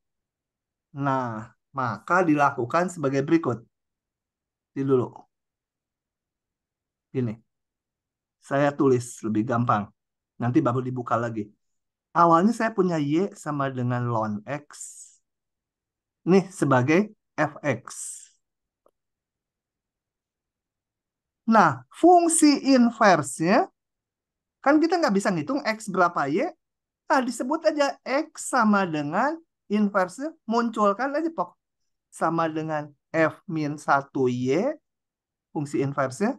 Nah, maka dilakukan sebagai berikut. Ini dulu. Ini. Saya tulis lebih gampang. Nanti baru dibuka lagi. Awalnya saya punya Y sama dengan ln X. Nih sebagai Fx. Nah, fungsi inversnya, kan kita nggak bisa ngitung X berapa Y. Nah, disebut aja X sama dengan inversnya munculkan aja pok sama dengan F min 1Y, fungsi inversnya,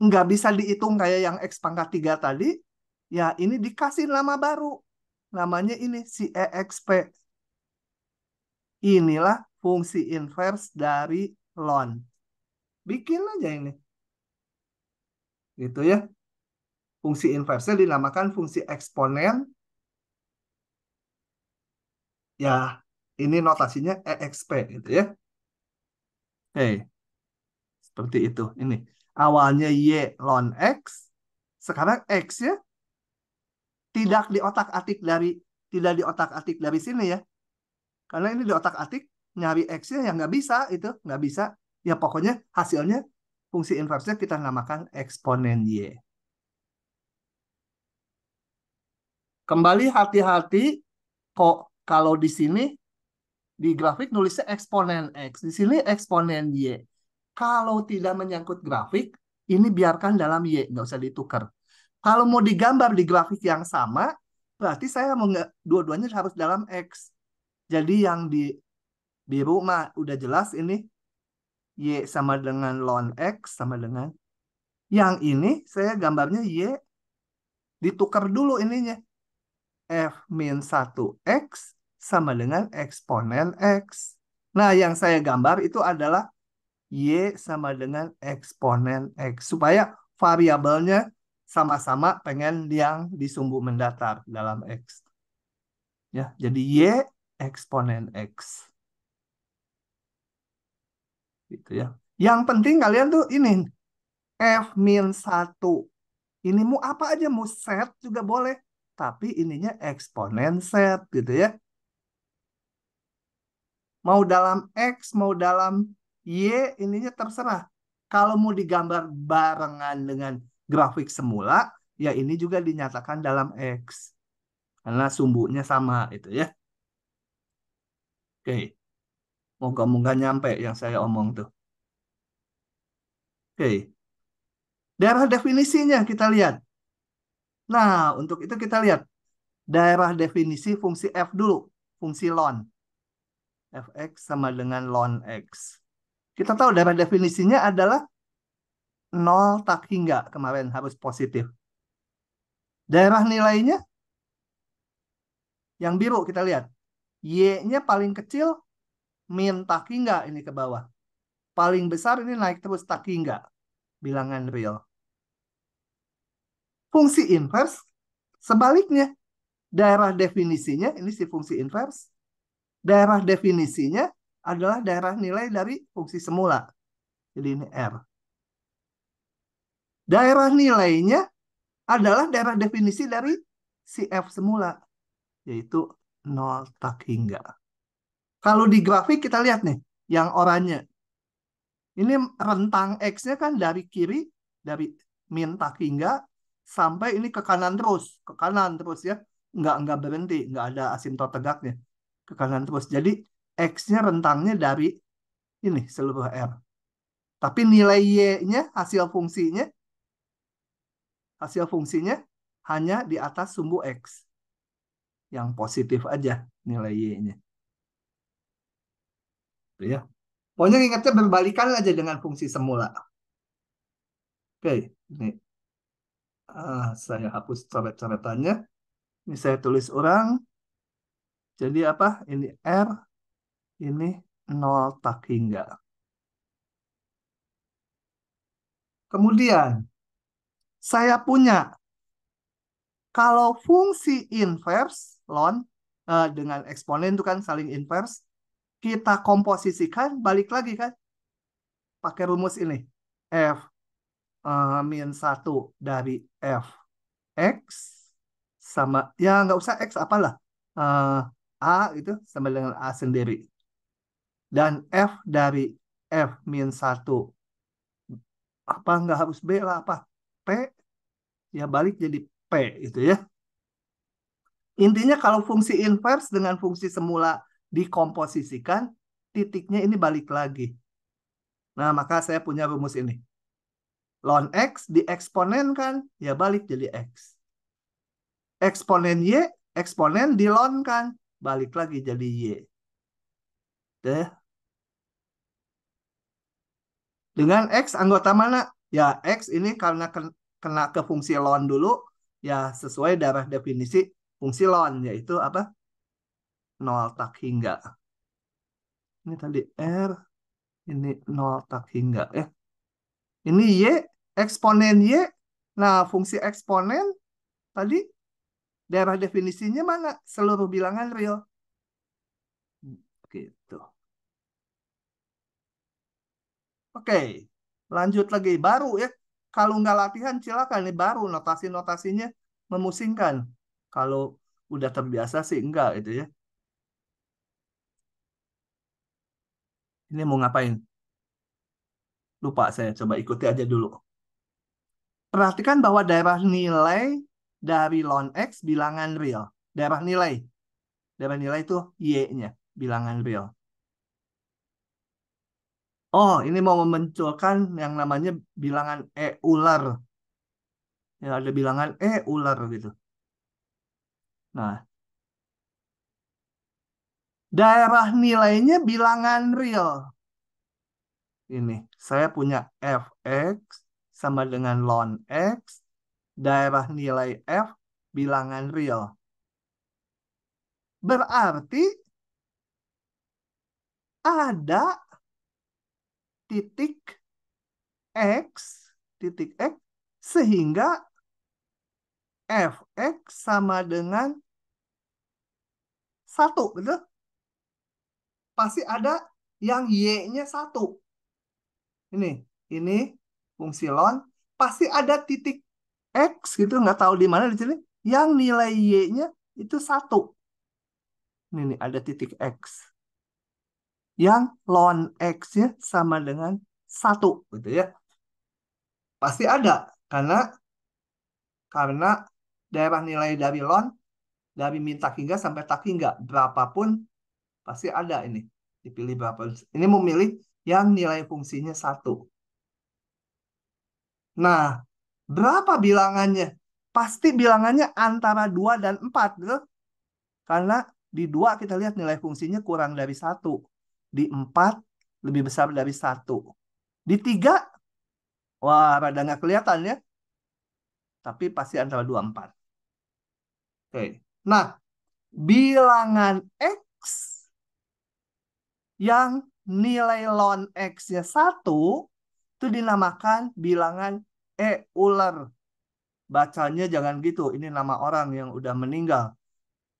nggak bisa dihitung kayak yang X pangkat 3 tadi, ya ini dikasih nama baru. Namanya ini, si EXP. Inilah fungsi inverse dari ln. Bikin aja ini. Gitu ya. Fungsi inversnya dinamakan fungsi eksponen. Ya, ini notasinya EXP gitu ya. Oke. Hey, seperti itu. Ini awalnya Y lon X, sekarang X ya tidak otak atik dari tidak di otak atik dari sini ya. Karena ini di otak atik nyari X-nya yang nggak bisa itu, nggak bisa. Ya pokoknya hasilnya fungsi inversnya kita namakan eksponen Y. Kembali hati-hati kok kalau di sini di grafik nulisnya eksponen X, di sini eksponen Y. Kalau tidak menyangkut grafik, ini biarkan dalam Y, nggak usah ditukar. Kalau mau digambar di grafik yang sama, berarti saya mau dua-duanya harus dalam X. Jadi yang di biru mah udah jelas ini Y sama dengan ln X sama dengan yang ini saya gambarnya Y ditukar dulu ininya. F min 1X sama dengan eksponen X. Nah, yang saya gambar itu adalah Y sama dengan eksponen X. Supaya variabelnya sama-sama pengen yang di sumbu mendatar dalam X. Ya, jadi Y eksponen X. Gitu ya. Yang penting kalian tuh ini. F min 1. Ini mau apa aja, mau set juga boleh. Tapi ininya eksponen set gitu ya mau dalam X, mau dalam Y, ininya terserah. Kalau mau digambar barengan dengan grafik semula, ya ini juga dinyatakan dalam X. Karena sumbunya sama itu ya. Oke. Moga-moga nyampe yang saya omong tuh. Oke. Daerah definisinya kita lihat. Nah, untuk itu kita lihat daerah definisi fungsi F dulu, fungsi lon fx sama dengan ln x. Kita tahu dari definisinya adalah nol tak hingga kemarin harus positif. Daerah nilainya yang biru kita lihat. Y-nya paling kecil min tak hingga ini ke bawah. Paling besar ini naik terus tak hingga bilangan real. Fungsi inverse sebaliknya daerah definisinya ini si fungsi inverse Daerah definisinya adalah daerah nilai dari fungsi semula. Jadi ini R. Daerah nilainya adalah daerah definisi dari si F semula, yaitu 0 tak hingga. Kalau di grafik kita lihat nih, yang oranye. Ini rentang X-nya kan dari kiri, dari min tak hingga, sampai ini ke kanan terus. Ke kanan terus ya. Nggak, nggak berhenti, nggak ada asimtot tegaknya kanan terus. Jadi X-nya rentangnya dari ini seluruh R. Tapi nilai Y-nya, hasil fungsinya, hasil fungsinya hanya di atas sumbu X. Yang positif aja nilai Y-nya. Gitu ya. Pokoknya ingatnya berbalikan aja dengan fungsi semula. Oke, ini. Ah, saya hapus coret-coretannya. Ini saya tulis orang. Jadi apa? Ini R, ini 0 tak hingga. Kemudian, saya punya kalau fungsi inverse lon eh, dengan eksponen itu kan saling inverse, kita komposisikan balik lagi kan pakai rumus ini f eh, min satu dari f x sama ya nggak usah x apalah uh, A itu sama dengan A sendiri. Dan F dari F min 1 apa nggak harus B lah apa P ya balik jadi P itu ya. Intinya kalau fungsi inverse dengan fungsi semula dikomposisikan, titiknya ini balik lagi. Nah, maka saya punya rumus ini. Ln X dieksponenkan, ya balik jadi X. Eksponen Y, eksponen dilonkan, balik lagi jadi Y. Deh. Dengan X anggota mana? Ya, X ini karena kena ke fungsi lon dulu, ya sesuai darah definisi fungsi lon, yaitu apa? Nol tak hingga. Ini tadi R, ini nol tak hingga. Eh, ini Y, eksponen Y. Nah, fungsi eksponen tadi daerah definisinya mana? Seluruh bilangan real. Gitu. Oke, lanjut lagi. Baru ya, kalau nggak latihan silakan nih baru notasi-notasinya memusingkan. Kalau udah terbiasa sih enggak itu ya. Ini mau ngapain? Lupa saya coba ikuti aja dulu. Perhatikan bahwa daerah nilai dari ln X bilangan real. Daerah nilai. Daerah nilai itu Y-nya, bilangan real. Oh, ini mau memunculkan yang namanya bilangan E ular. Ya, ada bilangan E ular gitu. Nah, daerah nilainya bilangan real. Ini, saya punya fx sama dengan ln x daerah nilai F bilangan real. Berarti ada titik X, titik X, sehingga Fx sama dengan satu, betul? Pasti ada yang Y-nya satu. Ini, ini fungsi lon. Pasti ada titik X gitu nggak tahu di mana di sini yang nilai Y-nya itu satu. Ini nih, ada titik X. Yang lon X-nya sama dengan satu gitu ya. Pasti ada karena karena daerah nilai dari lon dari minta hingga sampai tak hingga berapapun pasti ada ini dipilih berapa ini memilih yang nilai fungsinya satu nah Berapa bilangannya? Pasti bilangannya antara 2 dan 4. Gitu? Karena di 2 kita lihat nilai fungsinya kurang dari 1. Di 4 lebih besar dari 1. Di 3, wah rada nggak kelihatan ya. Tapi pasti antara 2 dan 4. Oke. Nah, bilangan X yang nilai ln X-nya 1 itu dinamakan bilangan Euler, eh, ular. Bacanya jangan gitu, ini nama orang yang udah meninggal.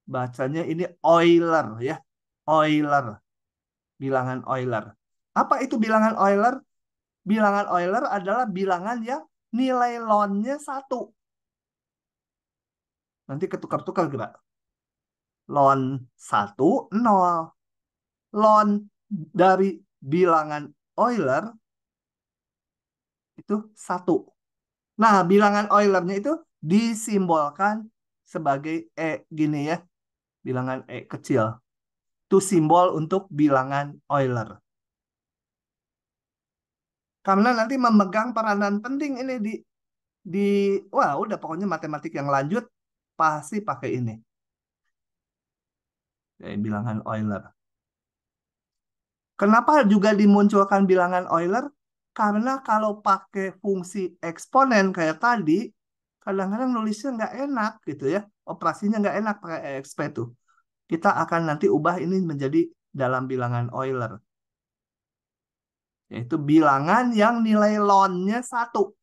Bacanya ini Euler ya, Euler. Bilangan Euler. Apa itu bilangan Euler? Bilangan Euler adalah bilangan yang nilai lonnya satu. Nanti ketukar-tukar gerak. Lon satu nol. Lon dari bilangan Euler itu satu. Nah, bilangan Euler-nya itu disimbolkan sebagai E gini ya. Bilangan E kecil. Itu simbol untuk bilangan Euler. Karena nanti memegang peranan penting ini di di wah udah pokoknya matematik yang lanjut pasti pakai ini. Jadi bilangan Euler. Kenapa juga dimunculkan bilangan Euler? Karena kalau pakai fungsi eksponen kayak tadi, kadang-kadang nulisnya nggak enak gitu ya. Operasinya nggak enak pakai EXP tuh. Kita akan nanti ubah ini menjadi dalam bilangan Euler. Yaitu bilangan yang nilai lonnya satu.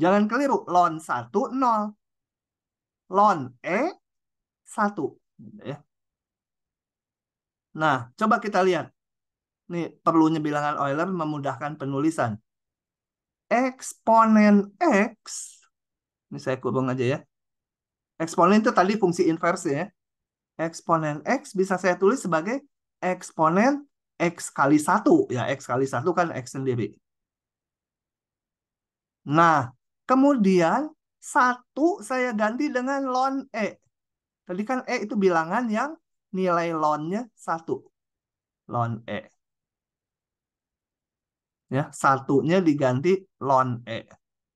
Jangan keliru, lon satu nol. Lon E satu. Ya. Nah, coba kita lihat. Nih, perlunya bilangan Euler memudahkan penulisan. Eksponen X, ini saya kurung aja ya. Eksponen itu tadi fungsi inversi ya. Eksponen X bisa saya tulis sebagai eksponen X kali satu Ya, X kali satu kan X sendiri. Nah, kemudian satu saya ganti dengan ln E. Tadi kan E itu bilangan yang nilai lonnya satu. Ln E ya satunya diganti ln e.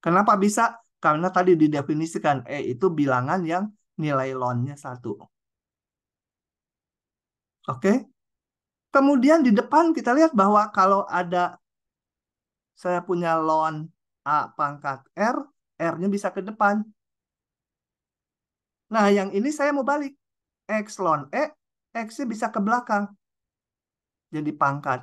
Kenapa bisa? Karena tadi didefinisikan e itu bilangan yang nilai lonnya satu. Oke. Kemudian di depan kita lihat bahwa kalau ada saya punya ln a pangkat r, r-nya bisa ke depan. Nah, yang ini saya mau balik. X ln e, x-nya bisa ke belakang. Jadi pangkat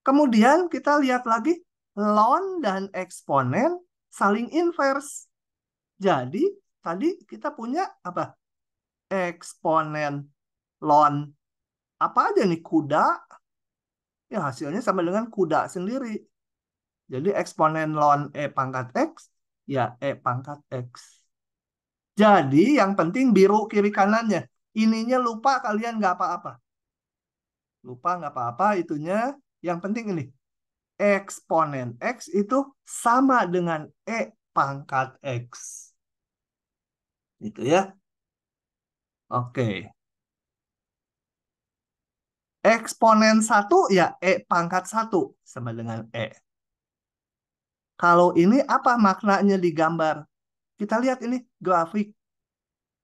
Kemudian kita lihat lagi lon dan eksponen saling inverse. Jadi tadi kita punya apa? Eksponen lon. Apa aja nih kuda? Ya hasilnya sama dengan kuda sendiri. Jadi eksponen ln E pangkat X, ya E pangkat X. Jadi yang penting biru kiri kanannya. Ininya lupa kalian nggak apa-apa. Lupa nggak apa-apa, itunya yang penting ini, eksponen X itu sama dengan E pangkat X. Gitu ya. Oke. Eksponen satu ya E pangkat satu sama dengan E. Kalau ini apa maknanya di gambar? Kita lihat ini grafik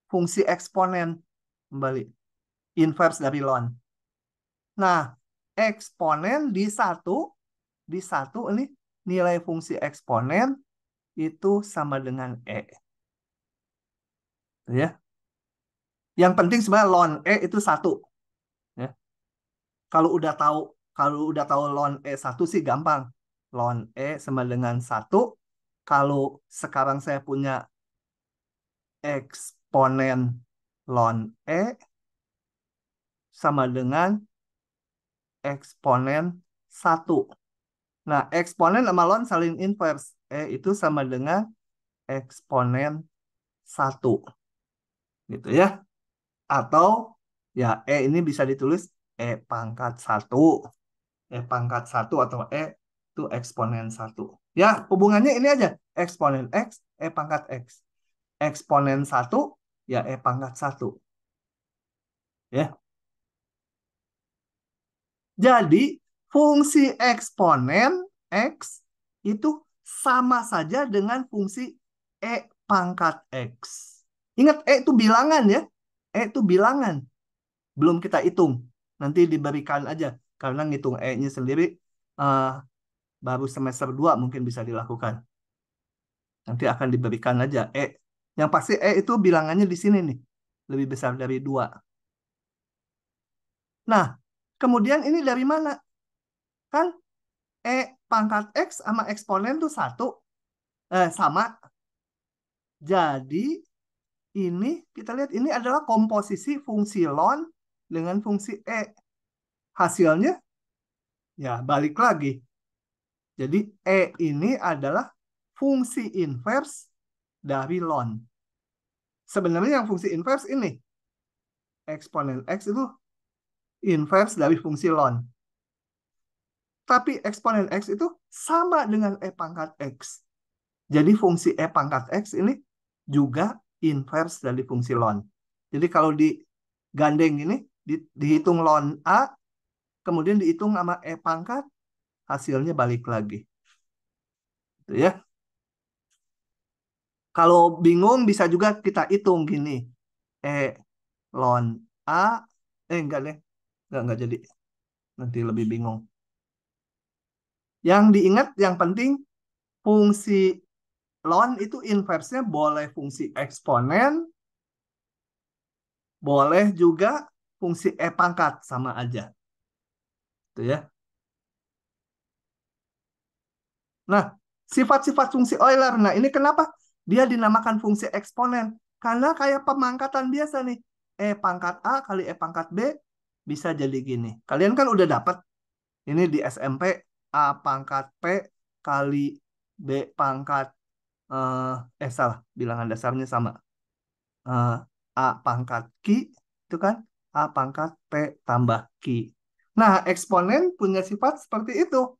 fungsi eksponen kembali inverse dari ln. Nah, eksponen di satu di satu ini nilai fungsi eksponen itu sama dengan e. Ya. Yang penting sebenarnya ln e itu satu. Ya. Kalau udah tahu kalau udah tahu ln e satu sih gampang. Ln e sama dengan satu. Kalau sekarang saya punya eksponen ln e sama dengan eksponen 1. Nah, eksponen sama ln saling inverse. E itu sama dengan eksponen 1. Gitu ya. Atau ya E ini bisa ditulis E pangkat 1. E pangkat 1 atau E itu eksponen 1. Ya, hubungannya ini aja. Eksponen X, E pangkat X. Eksponen 1, ya E pangkat 1. Ya, jadi fungsi eksponen X itu sama saja dengan fungsi E pangkat X. Ingat, E itu bilangan ya. E itu bilangan. Belum kita hitung. Nanti diberikan aja. Karena ngitung E-nya sendiri uh, baru semester 2 mungkin bisa dilakukan. Nanti akan diberikan aja E. Yang pasti E itu bilangannya di sini nih. Lebih besar dari dua. Nah, Kemudian ini dari mana? Kan E pangkat X sama eksponen itu satu. Eh, sama. Jadi ini kita lihat ini adalah komposisi fungsi ln dengan fungsi E. Hasilnya ya balik lagi. Jadi E ini adalah fungsi inverse dari ln. Sebenarnya yang fungsi inverse ini. Eksponen X itu inverse dari fungsi ln. Tapi eksponen x itu sama dengan e pangkat x. Jadi fungsi e pangkat x ini juga inverse dari fungsi ln. Jadi kalau digandeng ini, di, dihitung ln A, kemudian dihitung sama e pangkat, hasilnya balik lagi. Gitu ya. Kalau bingung bisa juga kita hitung gini. E ln A, eh enggak deh, nggak nggak jadi nanti lebih bingung yang diingat yang penting fungsi ln itu inversnya boleh fungsi eksponen boleh juga fungsi e pangkat sama aja itu ya nah sifat-sifat fungsi Euler nah ini kenapa dia dinamakan fungsi eksponen karena kayak pemangkatan biasa nih e pangkat a kali e pangkat b bisa jadi gini. Kalian kan udah dapat ini di SMP A pangkat P kali B pangkat eh, eh salah bilangan dasarnya sama. uh, A pangkat Q itu kan A pangkat P tambah Q. Nah, eksponen punya sifat seperti itu.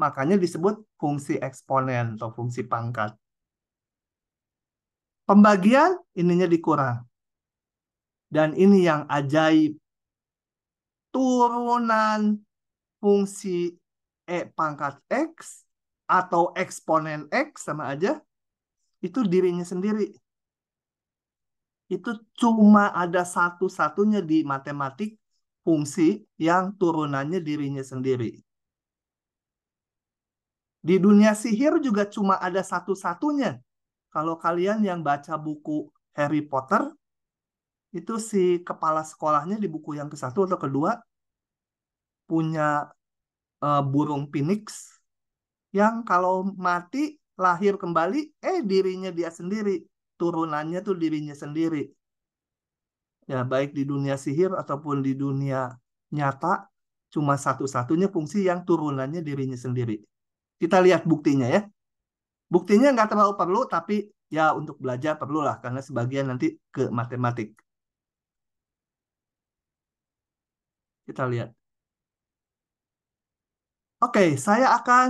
Makanya disebut fungsi eksponen atau fungsi pangkat. Pembagian ininya dikurang. Dan ini yang ajaib turunan fungsi E pangkat X atau eksponen X sama aja, itu dirinya sendiri. Itu cuma ada satu-satunya di matematik fungsi yang turunannya dirinya sendiri. Di dunia sihir juga cuma ada satu-satunya. Kalau kalian yang baca buku Harry Potter, itu si kepala sekolahnya di buku yang ke satu atau kedua punya uh, burung phoenix yang kalau mati lahir kembali eh dirinya dia sendiri turunannya tuh dirinya sendiri ya baik di dunia sihir ataupun di dunia nyata cuma satu-satunya fungsi yang turunannya dirinya sendiri kita lihat buktinya ya buktinya nggak terlalu perlu tapi ya untuk belajar perlulah karena sebagian nanti ke matematik Kita lihat. Oke, saya akan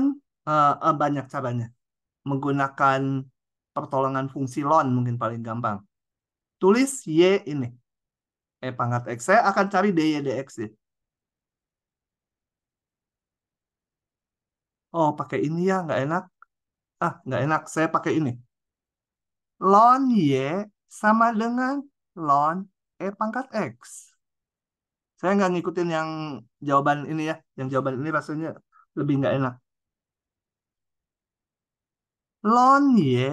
uh, banyak caranya. Menggunakan pertolongan fungsi lon mungkin paling gampang. Tulis Y ini. E pangkat X. Saya akan cari dy dx. Ya. Oh, pakai ini ya, nggak enak. Ah, nggak enak. Saya pakai ini. Lon Y sama dengan lon E pangkat X saya nggak ngikutin yang jawaban ini ya yang jawaban ini rasanya lebih nggak enak lon ye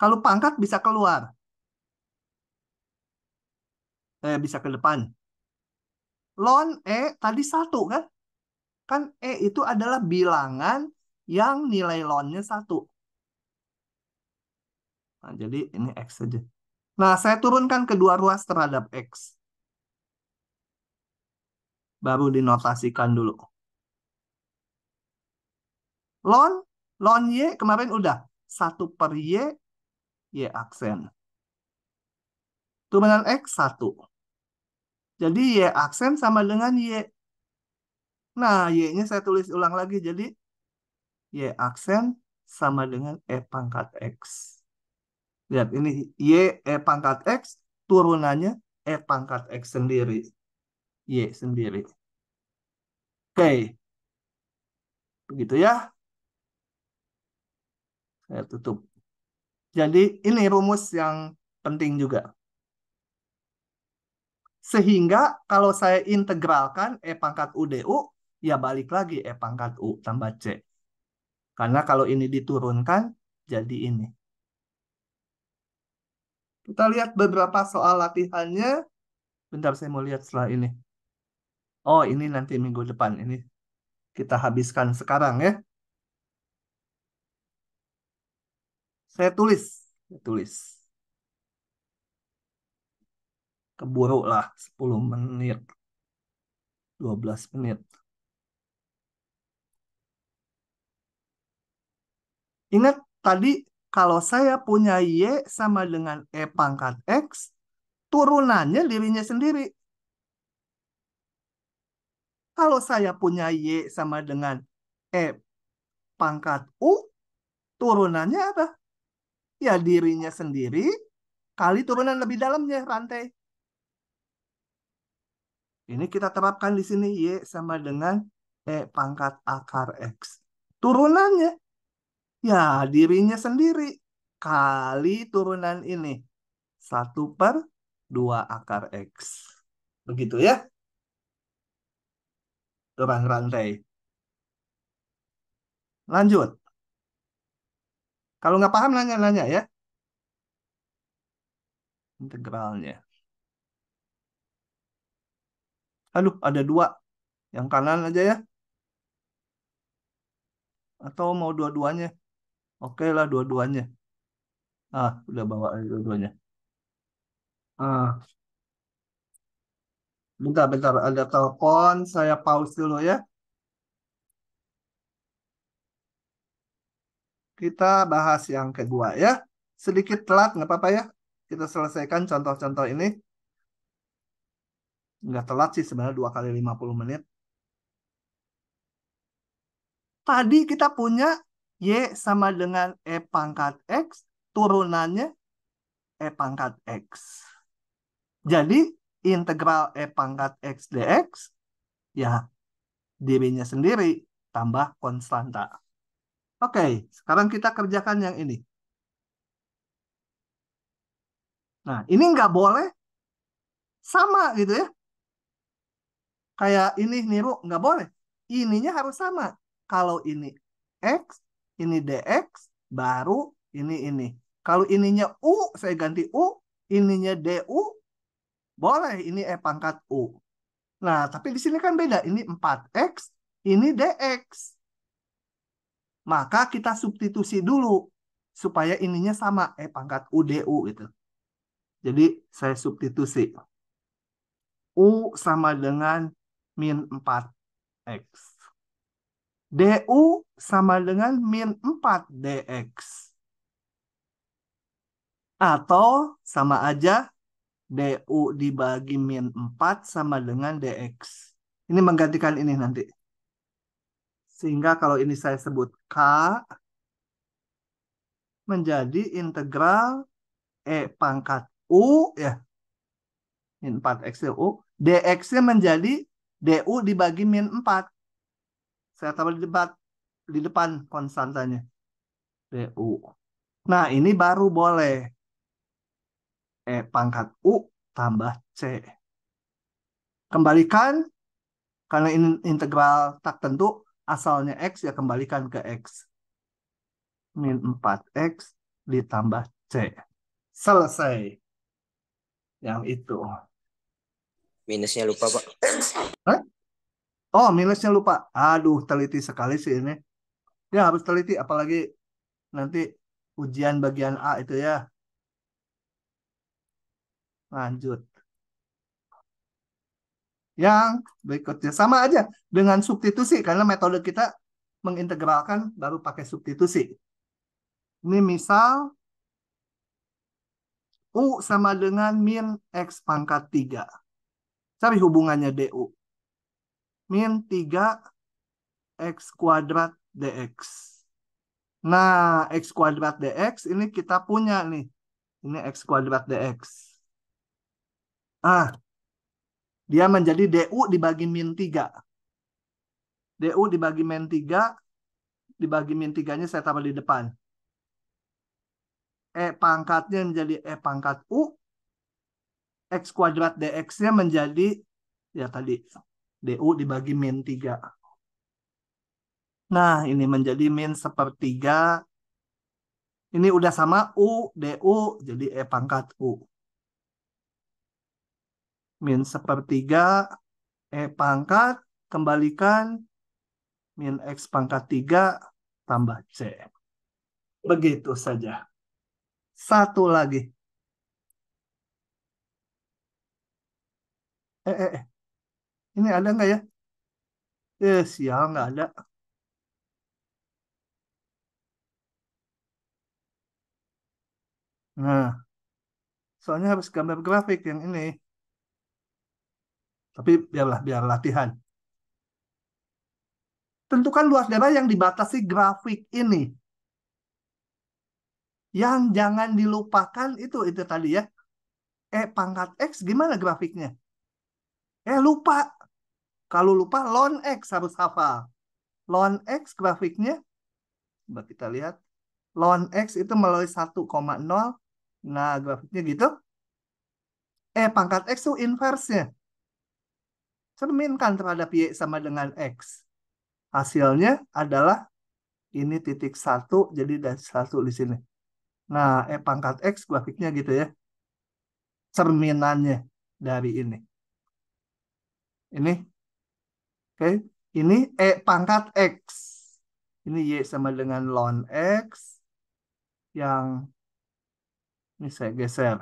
kalau pangkat bisa keluar eh bisa ke depan lon e tadi satu kan kan e itu adalah bilangan yang nilai lonnya satu nah, jadi ini x saja nah saya turunkan kedua ruas terhadap x baru dinotasikan dulu. Lon, lon Y kemarin udah. satu per Y, Y aksen. Turunan X satu. Jadi Y aksen sama dengan Y. Nah, Y-nya saya tulis ulang lagi. Jadi Y aksen sama dengan E pangkat X. Lihat, ini Y E pangkat X, turunannya E pangkat X sendiri. Y iya, sendiri. Oke. Begitu ya. Saya tutup. Jadi ini rumus yang penting juga. Sehingga kalau saya integralkan E pangkat U DU, ya balik lagi E pangkat U tambah C. Karena kalau ini diturunkan, jadi ini. Kita lihat beberapa soal latihannya. Bentar, saya mau lihat setelah ini. Oh, ini nanti minggu depan. Ini kita habiskan sekarang ya. Saya tulis, saya tulis. Keburu lah 10 menit. 12 menit. Ingat tadi kalau saya punya Y sama dengan E pangkat X, turunannya dirinya sendiri. Kalau saya punya Y sama dengan e pangkat U, turunannya apa? Ya dirinya sendiri kali turunan lebih dalamnya rantai. Ini kita terapkan di sini Y sama dengan E pangkat akar X. Turunannya ya dirinya sendiri kali turunan ini. 1 per 2 akar X. Begitu ya dorang rantai. Lanjut. Kalau nggak paham nanya-nanya ya. Integralnya. Aduh, ada dua. Yang kanan aja ya. Atau mau dua-duanya? Oke lah dua-duanya. Ah, udah bawa dua-duanya. Ah, Bentar, bentar. Ada telepon. Saya pause dulu ya. Kita bahas yang kedua ya. Sedikit telat, nggak apa-apa ya. Kita selesaikan contoh-contoh ini. Nggak telat sih sebenarnya dua kali 50 menit. Tadi kita punya Y sama dengan E pangkat X. Turunannya E pangkat X. Jadi integral E pangkat X dx, ya dirinya sendiri tambah konstanta. Oke, sekarang kita kerjakan yang ini. Nah, ini nggak boleh sama gitu ya. Kayak ini niru, nggak boleh. Ininya harus sama. Kalau ini X, ini DX, baru ini ini. Kalau ininya U, saya ganti U. Ininya DU, boleh ini E pangkat U. Nah, tapi di sini kan beda. Ini 4X, ini DX. Maka kita substitusi dulu supaya ininya sama E pangkat U DU gitu. Jadi saya substitusi. U sama dengan min 4X. DU sama dengan min 4 DX. Atau sama aja DU dibagi min 4 sama dengan DX. Ini menggantikan ini nanti. Sehingga kalau ini saya sebut K, menjadi integral E pangkat U, ya, min 4X U, DX-nya menjadi DU dibagi min 4. Saya taruh di depan, di depan konstantanya. DU. Nah, ini baru boleh. E pangkat U tambah C. Kembalikan, karena ini integral tak tentu, asalnya X ya kembalikan ke X. Min 4X ditambah C. Selesai. Yang itu. Minusnya lupa, Pak. Hah? Oh, minusnya lupa. Aduh, teliti sekali sih ini. Ya, harus teliti. Apalagi nanti ujian bagian A itu ya lanjut. Yang berikutnya sama aja dengan substitusi karena metode kita mengintegralkan baru pakai substitusi. Ini misal U sama dengan min X pangkat 3. Cari hubungannya DU. Min 3 X kuadrat DX. Nah, X kuadrat DX ini kita punya nih. Ini X kuadrat DX. Ah, dia menjadi DU dibagi min 3. DU dibagi min 3, dibagi min 3-nya saya tambah di depan. E pangkatnya menjadi E pangkat U. X kuadrat DX-nya menjadi, ya tadi, DU dibagi min 3. Nah, ini menjadi min sepertiga. Ini udah sama U, DU, jadi E pangkat U min sepertiga E pangkat kembalikan min X pangkat tiga tambah C. Begitu saja. Satu lagi. Eh, eh, eh. Ini ada nggak ya? Eh, sial nggak ada. Nah, soalnya harus gambar grafik yang ini. Tapi biarlah biar latihan. Tentukan luas daerah yang dibatasi grafik ini. Yang jangan dilupakan itu itu tadi ya. E pangkat X gimana grafiknya? Eh lupa. Kalau lupa ln X harus hafal. Ln X grafiknya. Coba kita lihat. Ln X itu melalui 1,0. Nah grafiknya gitu. eh pangkat X itu inversnya cerminkan terhadap Y sama dengan X. Hasilnya adalah ini titik satu jadi dari satu di sini. Nah, E pangkat X grafiknya gitu ya. Cerminannya dari ini. Ini. Oke. Okay. Ini E pangkat X. Ini Y sama dengan ln X. Yang ini saya geser.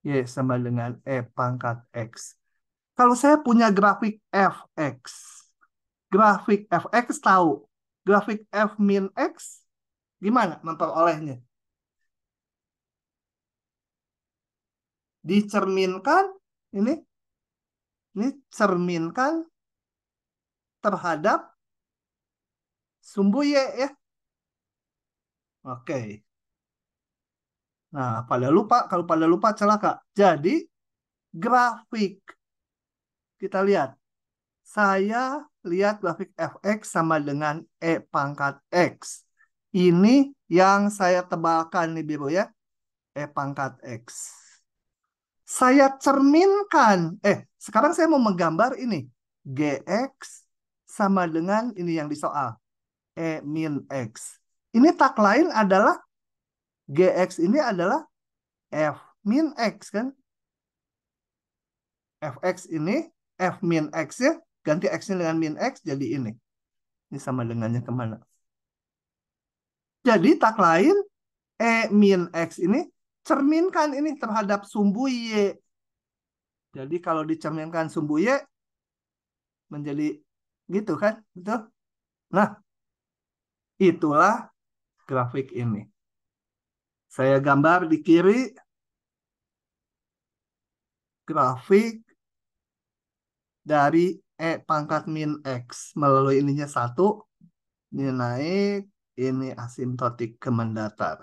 Y sama dengan E pangkat X. Kalau saya punya grafik fx, grafik fx tahu grafik f min x gimana memperolehnya? Dicerminkan ini ini cerminkan terhadap sumbu y ya. Oke. Nah, pada lupa kalau pada lupa celaka. Jadi grafik kita lihat. Saya lihat grafik fx sama dengan e pangkat x. Ini yang saya tebalkan nih biru ya. E pangkat x. Saya cerminkan. Eh, sekarang saya mau menggambar ini. GX sama dengan ini yang di soal. E min X. Ini tak lain adalah GX ini adalah F min X kan. Fx ini f min x ya. Ganti x-nya dengan min x jadi ini. Ini sama dengannya kemana? Jadi tak lain E min X ini cerminkan ini terhadap sumbu Y. Jadi kalau dicerminkan sumbu Y menjadi gitu kan? Betul? Nah, itulah grafik ini. Saya gambar di kiri grafik dari E pangkat min X melalui ininya satu ini naik ini asimptotik ke mendatar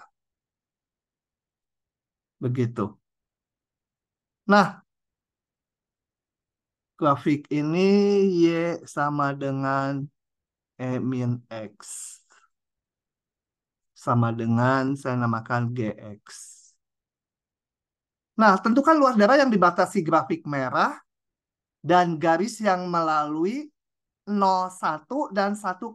begitu nah grafik ini Y sama dengan E min X sama dengan saya namakan GX. Nah, tentukan luas daerah yang dibatasi grafik merah dan garis yang melalui 01 dan 1,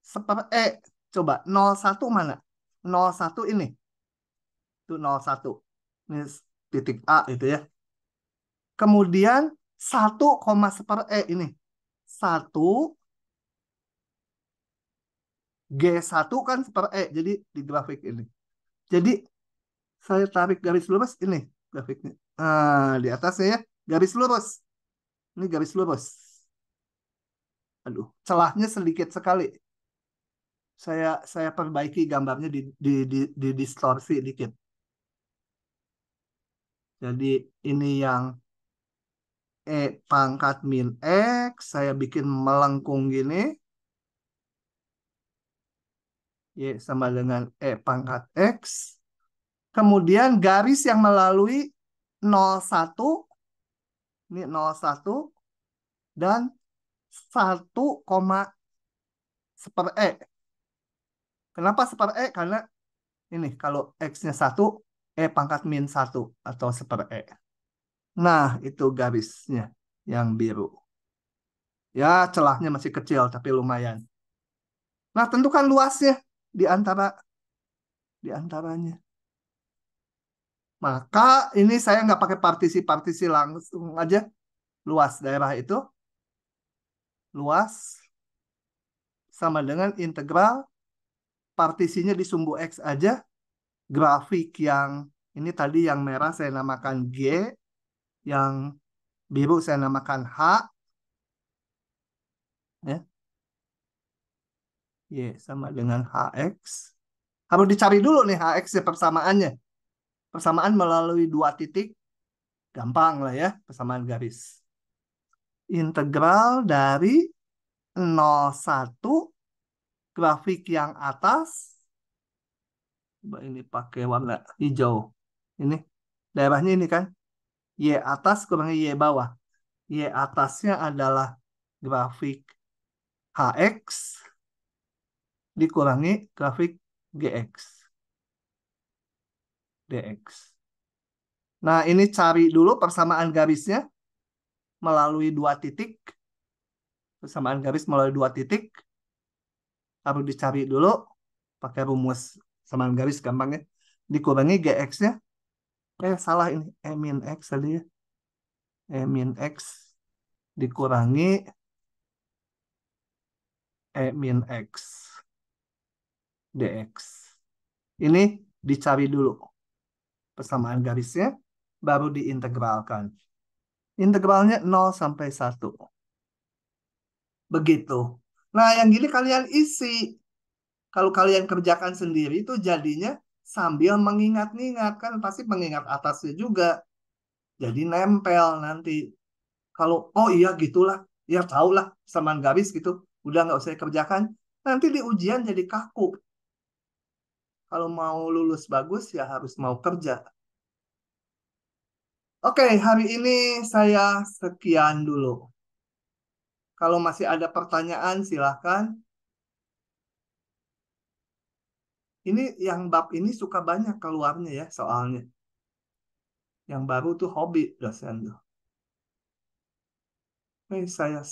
seper eh coba 01 mana? 01 ini. Itu 01. Ini titik A itu ya. Kemudian 1, seper E ini. 1 G1 kan seper E. Jadi di grafik ini. Jadi saya tarik garis lurus ini grafiknya. Nah, di atasnya ya. Garis lurus. Ini garis lurus. Aduh, celahnya sedikit sekali. Saya saya perbaiki gambarnya di di di, di distorsi dikit. Jadi ini yang E pangkat min X, saya bikin melengkung gini. Y sama dengan E pangkat X. Kemudian garis yang melalui satu ini 01 dan 1, seper E. Kenapa seper E? Karena ini kalau X-nya 1, E pangkat min 1 atau seper E. Nah, itu garisnya yang biru. Ya, celahnya masih kecil tapi lumayan. Nah, tentukan luasnya di antara di antaranya. Maka ini saya nggak pakai partisi-partisi langsung aja. Luas daerah itu. Luas sama dengan integral partisinya di sumbu X aja. Grafik yang ini tadi yang merah saya namakan G. Yang biru saya namakan H. Ya. Y sama dengan HX. Harus dicari dulu nih HX ya persamaannya. Persamaan melalui dua titik, gampang lah ya, persamaan garis. Integral dari satu grafik yang atas, coba ini pakai warna hijau. Ini daerahnya ini kan, Y atas kurangi Y bawah. Y atasnya adalah grafik HX dikurangi grafik GX dx. Nah, ini cari dulu persamaan garisnya melalui dua titik. Persamaan garis melalui dua titik. Harus dicari dulu pakai rumus persamaan garis gampang ya Dikurangi gx-nya. Eh, salah ini. E min x tadi ya. E min x dikurangi E min x dx. Ini dicari dulu persamaan garisnya, baru diintegralkan. Integralnya 0 sampai 1. Begitu. Nah, yang gini kalian isi. Kalau kalian kerjakan sendiri itu jadinya sambil mengingat-ingat. Kan pasti mengingat atasnya juga. Jadi nempel nanti. Kalau, oh iya gitulah. Ya tau lah, samaan garis gitu. Udah nggak usah kerjakan. Nanti di ujian jadi kaku kalau mau lulus bagus ya harus mau kerja. Oke, hari ini saya sekian dulu. Kalau masih ada pertanyaan silahkan. Ini yang bab ini suka banyak keluarnya ya soalnya. Yang baru tuh hobi dosen tuh. Ini saya